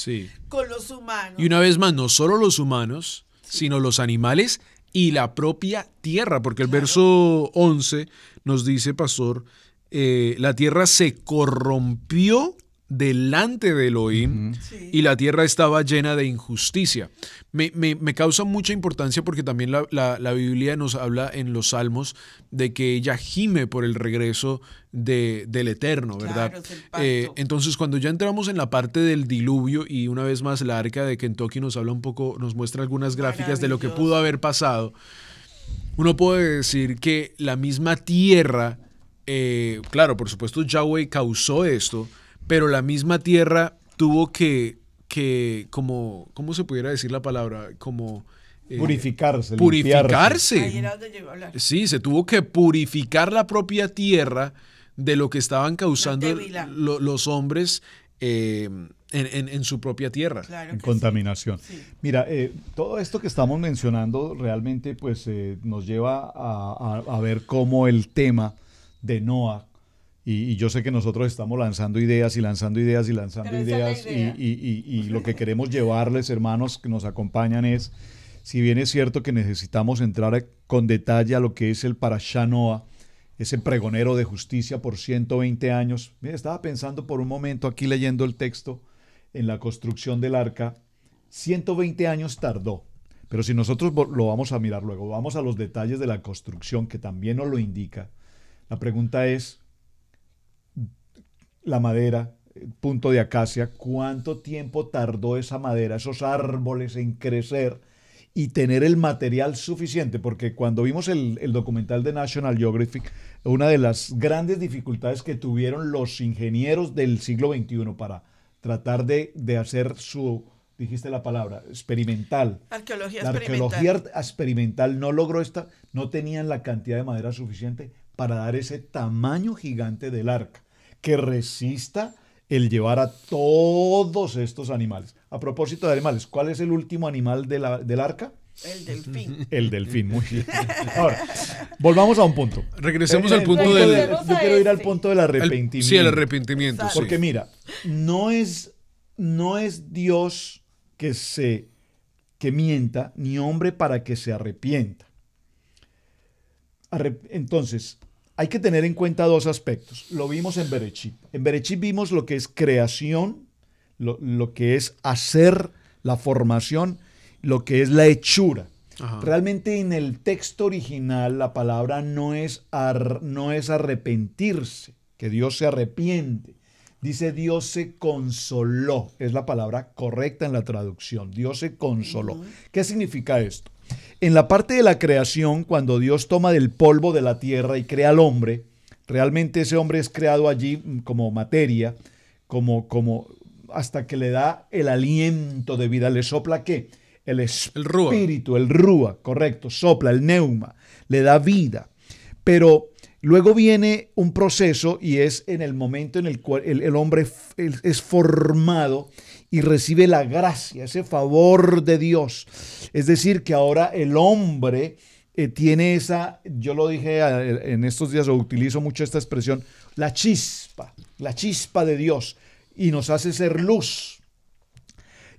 con los humanos. Y una vez más, no solo los humanos, sino los animales y la propia tierra, porque el verso 11 nos dice, pastor, eh, la tierra se corrompió delante de Elohim y la tierra estaba llena de injusticia. Me, causa mucha importancia porque también la, Biblia nos habla en los Salmos de que ella gime por el regreso de, del Eterno, ¿verdad? Eh, entonces, cuando ya entramos en la parte del diluvio y una vez más la arca de Kentucky nos habla un poco, nos muestra algunas gráficas de lo que pudo haber pasado, uno puede decir que la misma tierra, eh, claro, por supuesto, Yahweh causó esto, pero la misma tierra tuvo que, que como, ¿cómo se pudiera decir la palabra? Como... Eh, purificarse. Purificarse. Sí, se tuvo que purificar la propia tierra de lo que estaban causando los hombres eh, en, su propia tierra. en contaminación. Mira, eh, todo esto que estamos mencionando realmente pues, nos lleva a, ver cómo el tema de Noah y, yo sé que nosotros estamos lanzando ideas y lanzando ideas y lanzando ideas. Y, y, y, lo que queremos llevarles, hermanos que nos acompañan, es, si bien es cierto que necesitamos entrar con detalle a lo que es el Parashanoa, ese pregonero de justicia por 120 años. Mira, estaba pensando por un momento aquí leyendo el texto en la construcción del arca. 120 años tardó. Pero si nosotros lo vamos a mirar luego, vamos a los detalles de la construcción que también nos lo indica. La pregunta es, la madera, eh, punto de acacia, cuánto tiempo tardó esa madera, esos árboles en crecer y tener el material suficiente, porque cuando vimos el, documental de National Geographic, una de las grandes dificultades que tuvieron los ingenieros del siglo XXI para tratar de, hacer su, dijiste la palabra, experimental. Arqueología la experimental. arqueología experimental no logró esta, no tenían la cantidad de madera suficiente para dar ese tamaño gigante del arca que resista el llevar a todos estos animales. A propósito de animales, ¿cuál es el último animal del arca? El delfín. El delfín, muy bien. Ahora, volvamos a un punto. Regresemos eh, al punto del... yo quiero ir al este. punto del arrepentimiento. sí, el arrepentimiento. Porque mira, no es, no es Dios que se que mienta, ni hombre para que se arrepienta. Entonces, hay que tener en cuenta dos aspectos. Lo vimos en Berechit. En Berechit vimos lo que es creación, lo, que es hacer, la formación, lo que es la hechura. Realmente en el texto original la palabra no es, no es arrepentirse, que Dios se arrepiente. Dice Dios se consoló, es la palabra correcta en la traducción, Dios se consoló. ¿Qué significa esto? En la parte de la creación, cuando Dios toma del polvo de la tierra y crea al hombre, realmente ese hombre es creado allí como materia, como, como hasta que le da el aliento de vida, le sopla qué? El espíritu, el rúa, correcto, sopla, el neuma, le da vida. Pero luego viene un proceso y es en el momento en el cual el hombre es formado y recibe la gracia, ese favor de Dios. Es decir, que ahora el hombre eh, tiene esa, yo lo dije en estos días, o utilizo mucho esta expresión, la chispa, la chispa de Dios, y nos hace ser luz.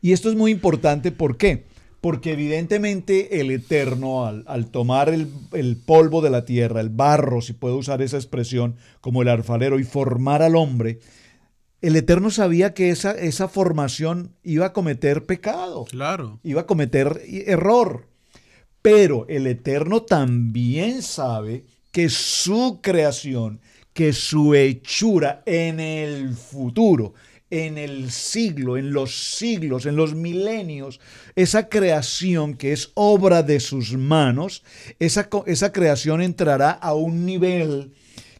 Y esto es muy importante, ¿por qué? Porque evidentemente el Eterno, al, tomar el, el, polvo de la tierra, el barro, si puedo usar esa expresión, como el alfarero, y formar al hombre, el Eterno sabía que esa, esa formación iba a cometer pecado. Claro. Iba a cometer error. Pero el Eterno también sabe que su creación, que su hechura en el futuro, en el siglo, en los siglos, en los milenios, esa creación que es obra de sus manos, esa, esa creación entrará a un nivel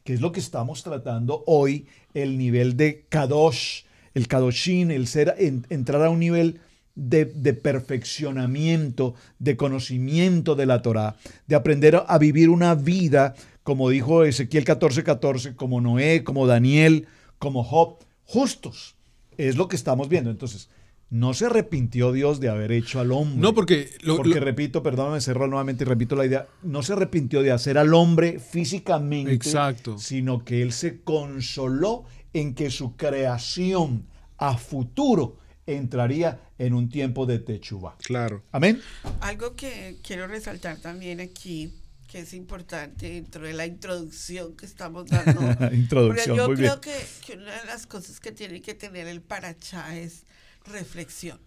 que es lo que estamos tratando hoy el nivel de Kadosh, el Kadoshin, el ser, entrar a un nivel de, perfeccionamiento, de conocimiento de la Torá, de aprender a vivir una vida, como dijo Ezequiel 14:14, como Noé, como Daniel, como Job, justos. Es lo que estamos viendo. Entonces, no se arrepintió Dios de haber hecho al hombre. No, porque... porque repito, perdóname, cerró nuevamente y repito la idea, no se arrepintió de hacer al hombre físicamente, exacto. sino que él se consoló en que su creación a futuro entraría en un tiempo de techuba. Claro. Amén. Algo que quiero resaltar también aquí, que es importante dentro de la introducción que estamos dando. introducción, yo creo Que, una de las cosas que tiene que tener el paracha es reflexión.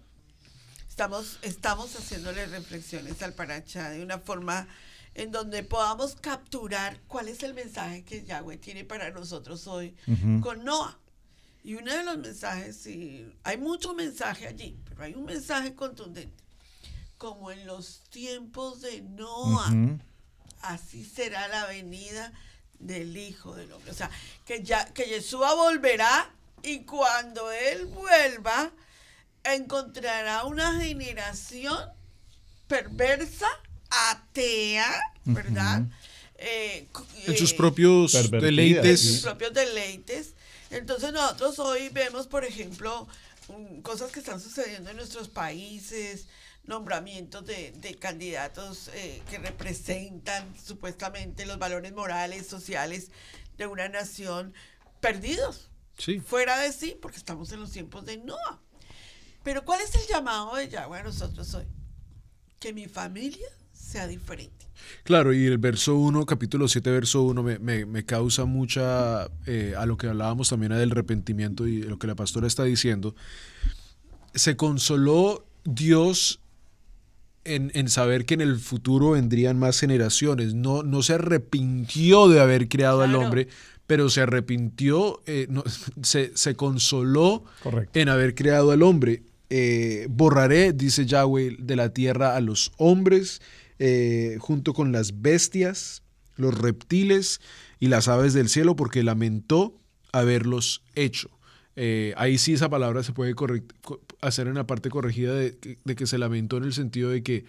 Estamos, estamos haciéndole reflexiones al Paracha de una forma en donde podamos capturar cuál es el mensaje que Yahweh tiene para nosotros hoy con Noah. Y uno de los mensajes, y hay mucho mensaje allí, pero hay un mensaje contundente. Como en los tiempos de Noah, así será la venida del Hijo del Hombre. O sea, que, ya, que Yeshua volverá y cuando Él vuelva, encontrará una generación perversa, atea, ¿verdad? Eh, en eh, sus propios deleites. En sus propios deleites. Entonces nosotros hoy vemos, por ejemplo, cosas que están sucediendo en nuestros países, nombramientos de, de candidatos eh, que representan supuestamente los valores morales, sociales de una nación perdidos. Sí. Fuera de sí, porque estamos en los tiempos de Noah. Pero ¿cuál es el llamado de Yahweh a nosotros hoy? Que mi familia sea diferente. Claro, y el verso 1, capítulo 7, verso 1, me, causa mucha, eh, a lo que hablábamos también del arrepentimiento y lo que la pastora está diciendo, se consoló Dios en, saber que en el futuro vendrían más generaciones. No, no se arrepintió de haber creado al hombre, pero se arrepintió, eh, se, consoló en haber creado al hombre. Eh, borraré, dice Yahweh, de la tierra a los hombres, eh, junto con las bestias, los reptiles y las aves del cielo, porque lamentó haberlos hecho. Eh, ahí sí esa palabra se puede hacer en la parte corregida de, que se lamentó en el sentido de que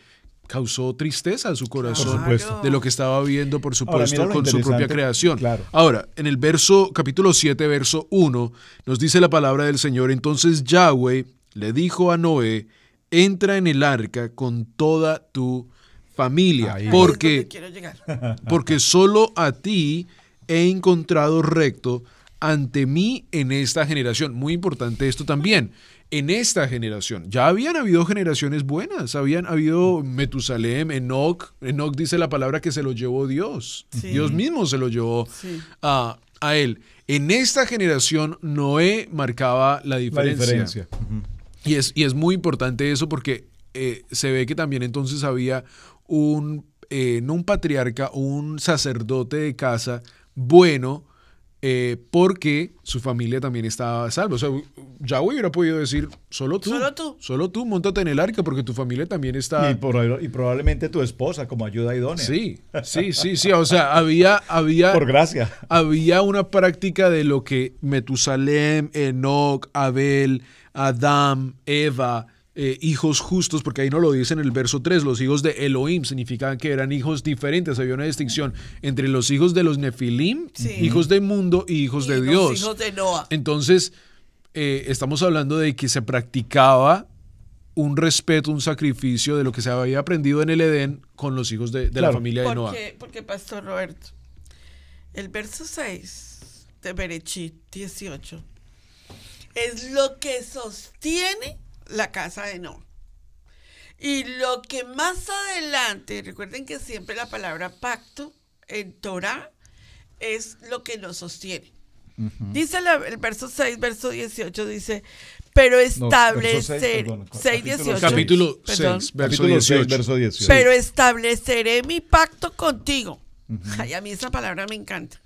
causó tristeza a su corazón de lo que estaba viendo, por supuesto, con su propia creación. Ahora, en el verso capítulo 7, verso 1, nos dice la palabra del Señor, entonces Yahweh le dijo a Noé, entra en el arca con toda tu familia, porque, porque solo a ti he encontrado recto ante mí en esta generación. Muy importante esto también. En esta generación. Ya habían habido generaciones buenas. Habían habido Metusalem, Enoch. Enoch dice la palabra que se lo llevó Dios. Dios mismo se lo llevó a, él. En esta generación Noé marcaba la diferencia. Y es, y es muy importante eso porque eh, se ve que también entonces había un, eh, no un patriarca, un sacerdote de casa bueno, eh, porque su familia también estaba salva. O sea, Yahweh hubiera podido decir, solo tú. Solo tú. Solo tú, montate en el arca porque tu familia también está... Y, y probablemente tu esposa como ayuda idónea. Sí, sí, sí, sí. O sea, había... había por gracia. Había una práctica de lo que Metusalem, Enoch, Abel... Adán, Eva, eh, hijos justos, porque ahí no lo dicen en el verso 3, los hijos de Elohim significaban que eran hijos diferentes, había una distinción entre los hijos de los Nefilim, hijos del mundo y hijos de los Dios. Hijos de Noah. Entonces, eh, estamos hablando de que se practicaba un respeto, un sacrificio de lo que se había aprendido en el Edén con los hijos de, la familia de Noah. Porque, porque, Pastor Roberto, el verso 6 de Berechit 18 es lo que sostiene la casa de Noah. Y lo que más adelante, recuerden que siempre la palabra pacto en Torah es lo que nos sostiene. Dice el verso 6, verso 18, dice, pero establecer... Pero estableceré mi pacto contigo. Ay, a mí esa palabra me encanta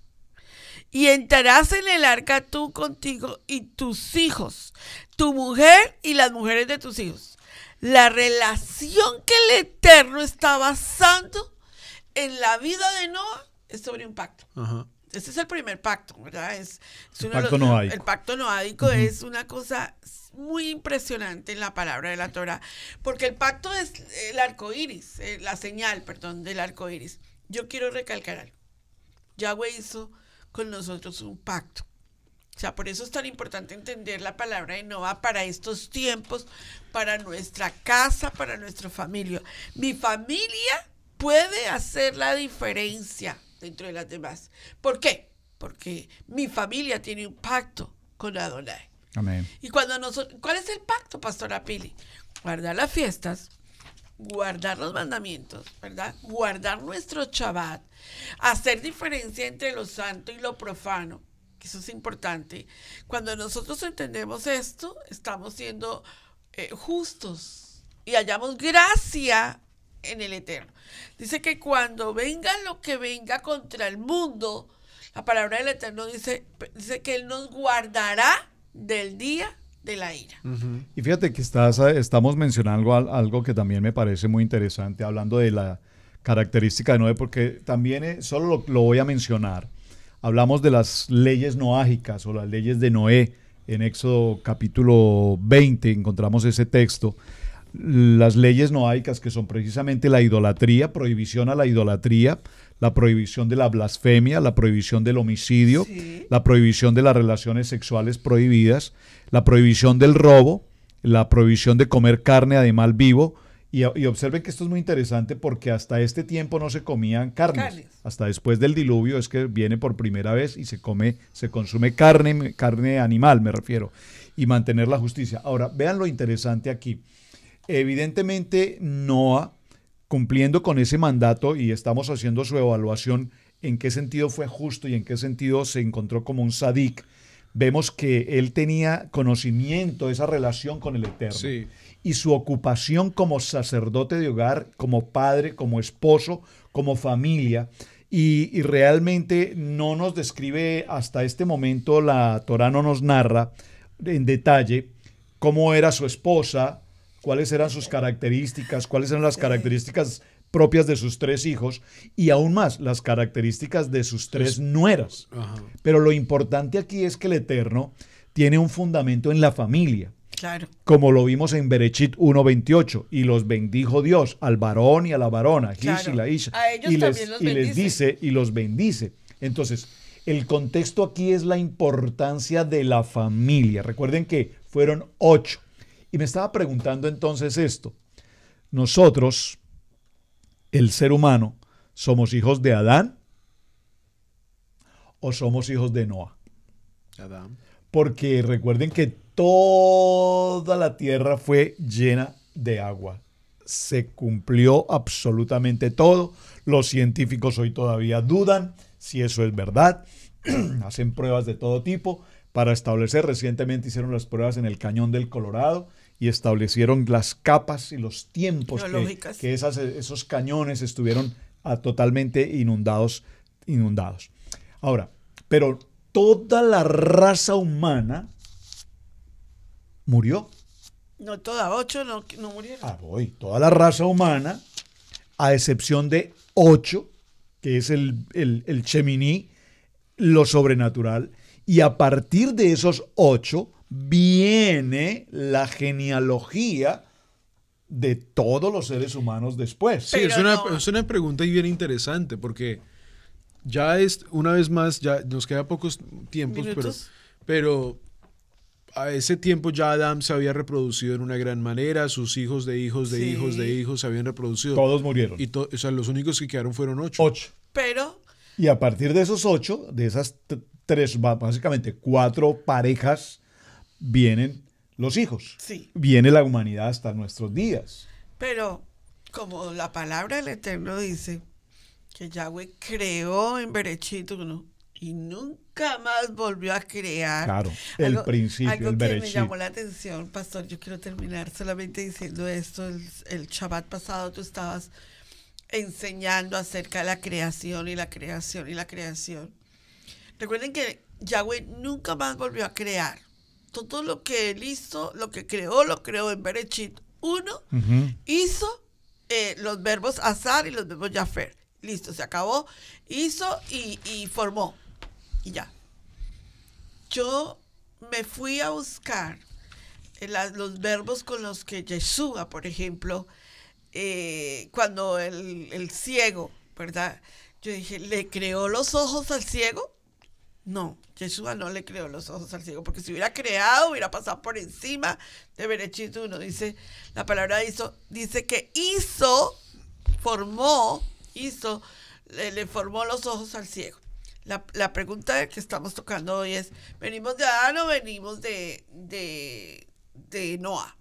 y entrarás en el arca tú contigo y tus hijos, tu mujer y las mujeres de tus hijos. La relación que el Eterno está basando en la vida de Noah es sobre un pacto. Este es el primer pacto, ¿verdad? Es, el, pacto el, noádico es una cosa muy impresionante en la palabra de la Torah, porque el pacto es el arco iris, eh, la señal, perdón, del arco iris. Yo quiero recalcar algo. Yahweh hizo con nosotros un pacto. O sea, por eso es tan importante entender la palabra de Nova para estos tiempos, para nuestra casa, para nuestra familia. Mi familia puede hacer la diferencia dentro de las demás. ¿Por qué? Porque mi familia tiene un pacto con Adonai. Amén. Y cuando ¿cuál es el pacto, Pastora Pili? Guardar las fiestas, guardar los mandamientos, ¿verdad? Guardar nuestro Shabbat, hacer diferencia entre lo santo y lo profano, que eso es importante. Cuando nosotros entendemos esto, estamos siendo eh, justos y hallamos gracia en el Eterno. Dice que cuando venga lo que venga contra el mundo, la palabra del Eterno dice, dice que Él nos guardará del día la ira. Y fíjate que estás, estamos mencionando algo, que también me parece muy interesante, hablando de la característica de Noé, porque también eh, solo lo, voy a mencionar. Hablamos de las leyes noágicas o las leyes de Noé. En Éxodo capítulo 20 encontramos ese texto. Las leyes noágicas que son precisamente la idolatría, prohibición a la idolatría, la prohibición de la blasfemia, la prohibición del homicidio, la prohibición de las relaciones sexuales prohibidas, la prohibición del robo, la prohibición de comer carne de vivo. Y, observen que esto es muy interesante porque hasta este tiempo no se comían carnes. Hasta después del diluvio es que viene por primera vez y se come, se consume carne, carne animal, me refiero, y mantener la justicia. Ahora, vean lo interesante aquí. Evidentemente, Noah cumpliendo con ese mandato y estamos haciendo su evaluación en qué sentido fue justo y en qué sentido se encontró como un sadic. vemos que él tenía conocimiento de esa relación con el Eterno. Y su ocupación como sacerdote de hogar, como padre, como esposo, como familia. Y, y realmente no nos describe hasta este momento, la Torá no nos narra en detalle cómo era su esposa, cuáles eran sus características, cuáles eran las características propias de sus tres hijos y aún más las características de sus tres nueras. Pero lo importante aquí es que el Eterno tiene un fundamento en la familia. Claro. Como lo vimos en Berechit 1.28, y los bendijo Dios al varón y a la varona, y la Isha. A y y les dice y los bendice. Entonces, el contexto aquí es la importancia de la familia. Recuerden que fueron ocho. Y me estaba preguntando entonces esto. Nosotros, el ser humano, ¿somos hijos de Adán o somos hijos de Noah? Adán. Porque recuerden que toda la tierra fue llena de agua. Se cumplió absolutamente todo. Los científicos hoy todavía dudan si eso es verdad. Hacen pruebas de todo tipo para establecer. Recientemente hicieron las pruebas en el cañón del Colorado y establecieron las capas y los tiempos que, que esos cañones estuvieron ah, totalmente inundados, inundados. Ahora, pero toda la raza humana murió. No, toda, ocho no, murieron. Ah, voy, toda la raza humana, a excepción de ocho, que es el, el, el Cheminí, lo sobrenatural, y a partir de esos ocho, viene la genealogía de todos los seres humanos después. Sí, es una, es una, pregunta bien interesante porque ya es, una vez más, ya nos queda pocos tiempos, pero, pero a ese tiempo ya Adam se había reproducido en una gran manera, sus hijos de hijos de hijos de hijos se habían reproducido. Todos murieron. Y o sea, los únicos que quedaron fueron ocho. Ocho. Pero... Y a partir de esos ocho, de esas tres, básicamente cuatro parejas vienen los hijos. Sí. Viene la humanidad hasta nuestros días. Pero como la palabra del Eterno dice que Yahweh creó en Berechito uno y nunca más volvió a crear. el principio, algo que me llamó la atención, pastor, yo quiero terminar solamente diciendo esto, el, el Shabbat pasado tú estabas enseñando acerca de la creación y la creación y la creación. Recuerden que Yahweh nunca más volvió a crear todo lo que él hizo, lo que creó, lo creó en Berechit 1, hizo eh, los verbos azar y los verbos yafer. Listo, se acabó. Hizo y, formó. Y ya. Yo me fui a buscar eh, los verbos con los que Yeshua, por ejemplo, eh, cuando el, el ciego, ¿verdad? Yo dije, ¿le creó los ojos al ciego? No, Yeshua no le creó los ojos al ciego, porque si hubiera creado, hubiera pasado por encima de Berechito 1. Dice, la palabra hizo, dice que hizo, formó, hizo, le, formó los ojos al ciego. La, pregunta que estamos tocando hoy es, ¿venimos de Adán o venimos de, de, de Noah?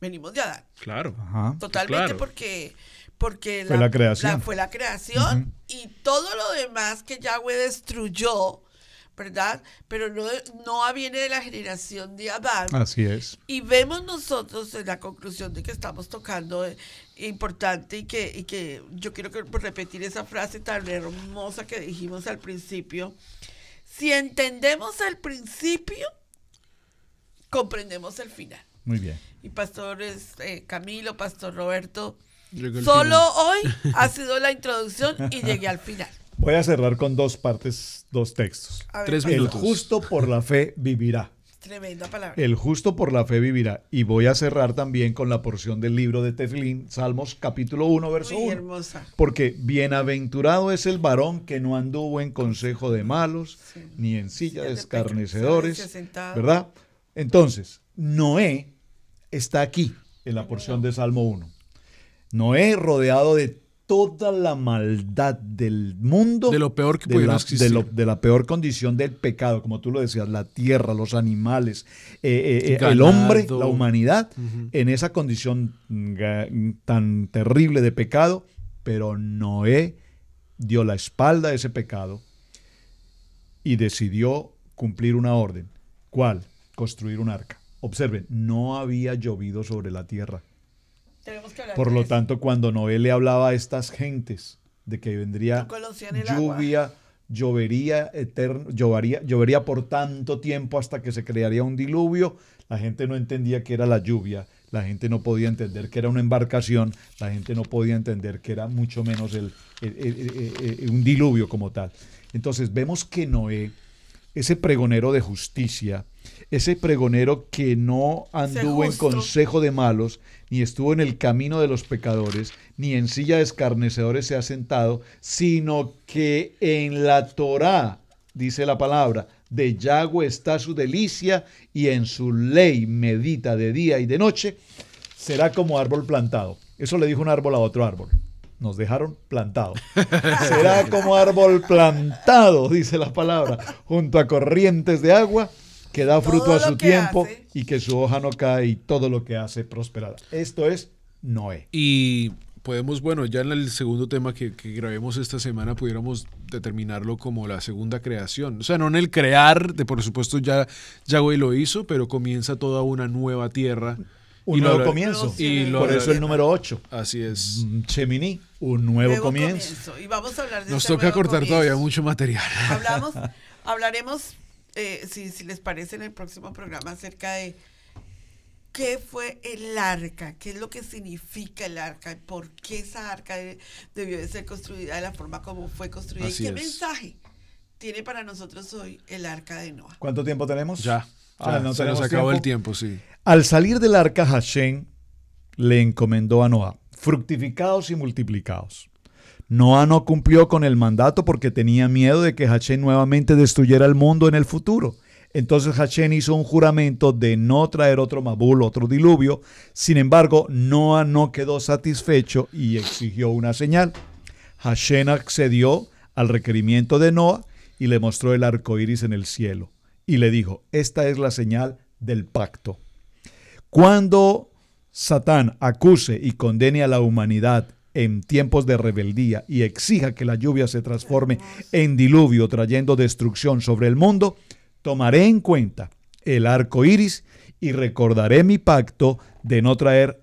Venimos de Adán. Claro, ajá, Totalmente porque porque fue la, creación, fue la creación y todo lo demás que Yahweh destruyó ¿verdad? Pero no, no viene de la generación de Adán. Así es. Y vemos nosotros en la conclusión de que estamos tocando eh, importante y que, que yo quiero pues, repetir esa frase tan hermosa que dijimos al principio. Si entendemos el principio, comprendemos el final. Muy bien. Y pastores este, Camilo, pastor Roberto, Solo hoy ha sido la introducción y llegué al final. Voy a cerrar con dos partes, dos textos. El justo por la fe vivirá. Tremenda palabra. El justo por la fe vivirá. Y voy a cerrar también con la porción del libro de Teflín, Salmos capítulo 1, verso Muy Hermosa. Porque bienaventurado es el varón que no anduvo en consejo de malos, ni en silla de escarnecedores. ¿Verdad? Entonces, Noé está aquí en la porción de Salmo 1. Noé rodeado de toda la maldad del mundo. De lo peor que la, existir. De, la peor condición del pecado, como tú lo decías, la tierra, los animales, eh, eh, eh, el hombre, la humanidad, en esa condición tan terrible de pecado, pero Noé dio la espalda a ese pecado y decidió cumplir una orden. ¿Cuál? Construir un arca. Observen, no había llovido sobre la tierra por lo tanto, cuando Noé le hablaba a estas gentes de que vendría lluvia, llovería eterno, llovería, llovería por tanto tiempo hasta que se crearía un diluvio, la gente no entendía que era la lluvia, la gente no podía entender que era una embarcación, la gente no podía entender que era mucho menos un diluvio como tal. Entonces vemos que Noé, ese pregonero de justicia, ese pregonero que no anduvo en consejo de malos, ni estuvo en el camino de los pecadores, ni en silla de escarnecedores se ha sentado, sino que en la Torá, dice la palabra, de Yahweh está su delicia y en su ley medita de día y de noche, será como árbol plantado. Eso le dijo un árbol a otro árbol nos dejaron plantado. Será como árbol plantado, dice la palabra, junto a corrientes de agua, que da fruto a su tiempo y que su hoja no cae y todo lo que hace prosperará. Esto es Noé. Y podemos, bueno, ya en el segundo tema que, grabemos esta semana pudiéramos determinarlo como la segunda creación. O sea, no en el crear, de por supuesto ya Yahweh lo hizo, pero comienza toda una nueva tierra. Un nuevo comienzo. Y por eso el número 8. Así es. chemini mm, un nuevo, comienzo. Y vamos a hablar Nos este toca cortar todavía mucho material. Hablamos, hablaremos eh, si, les parece, en el próximo programa acerca de qué fue el arca, qué es lo que significa el arca, por qué esa arca debió de ser construida de la forma como fue construida y qué mensaje tiene para nosotros hoy el arca de Noah. ¿Cuánto tiempo tenemos? Ya. Ah, se nos acabó el tiempo, sí. Al salir del arca, Hashem le encomendó a Noah, fructificados y multiplicados. Noah no cumplió con el mandato porque tenía miedo de que Hashem nuevamente destruyera el mundo en el futuro. Entonces Hashem hizo un juramento de no traer otro Mabul, otro diluvio. Sin embargo, Noah no quedó satisfecho y exigió una señal. Hashem accedió al requerimiento de Noah y le mostró el arco iris en el cielo. Y le dijo: Esta es la señal del pacto. Cuando Satán acuse y condene a la humanidad en tiempos de rebeldía y exija que la lluvia se transforme en diluvio trayendo destrucción sobre el mundo, tomaré en cuenta el arco iris y recordaré mi pacto de no traer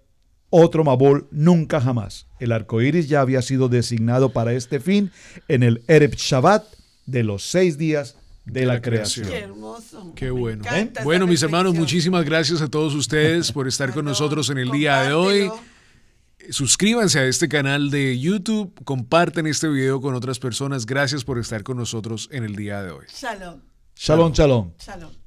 otro Mabol nunca jamás. El arco iris ya había sido designado para este fin en el Ereb Shabbat de los seis días de la, creación. Qué hermoso. Qué bueno. Bueno, mis hermanos, muchísimas gracias a todos ustedes por estar con nosotros en el día de hoy. Suscríbanse a este canal de YouTube, comparten este video con otras personas. Gracias por estar con nosotros en el día de hoy. Shalom. Shalom, shalom. shalom.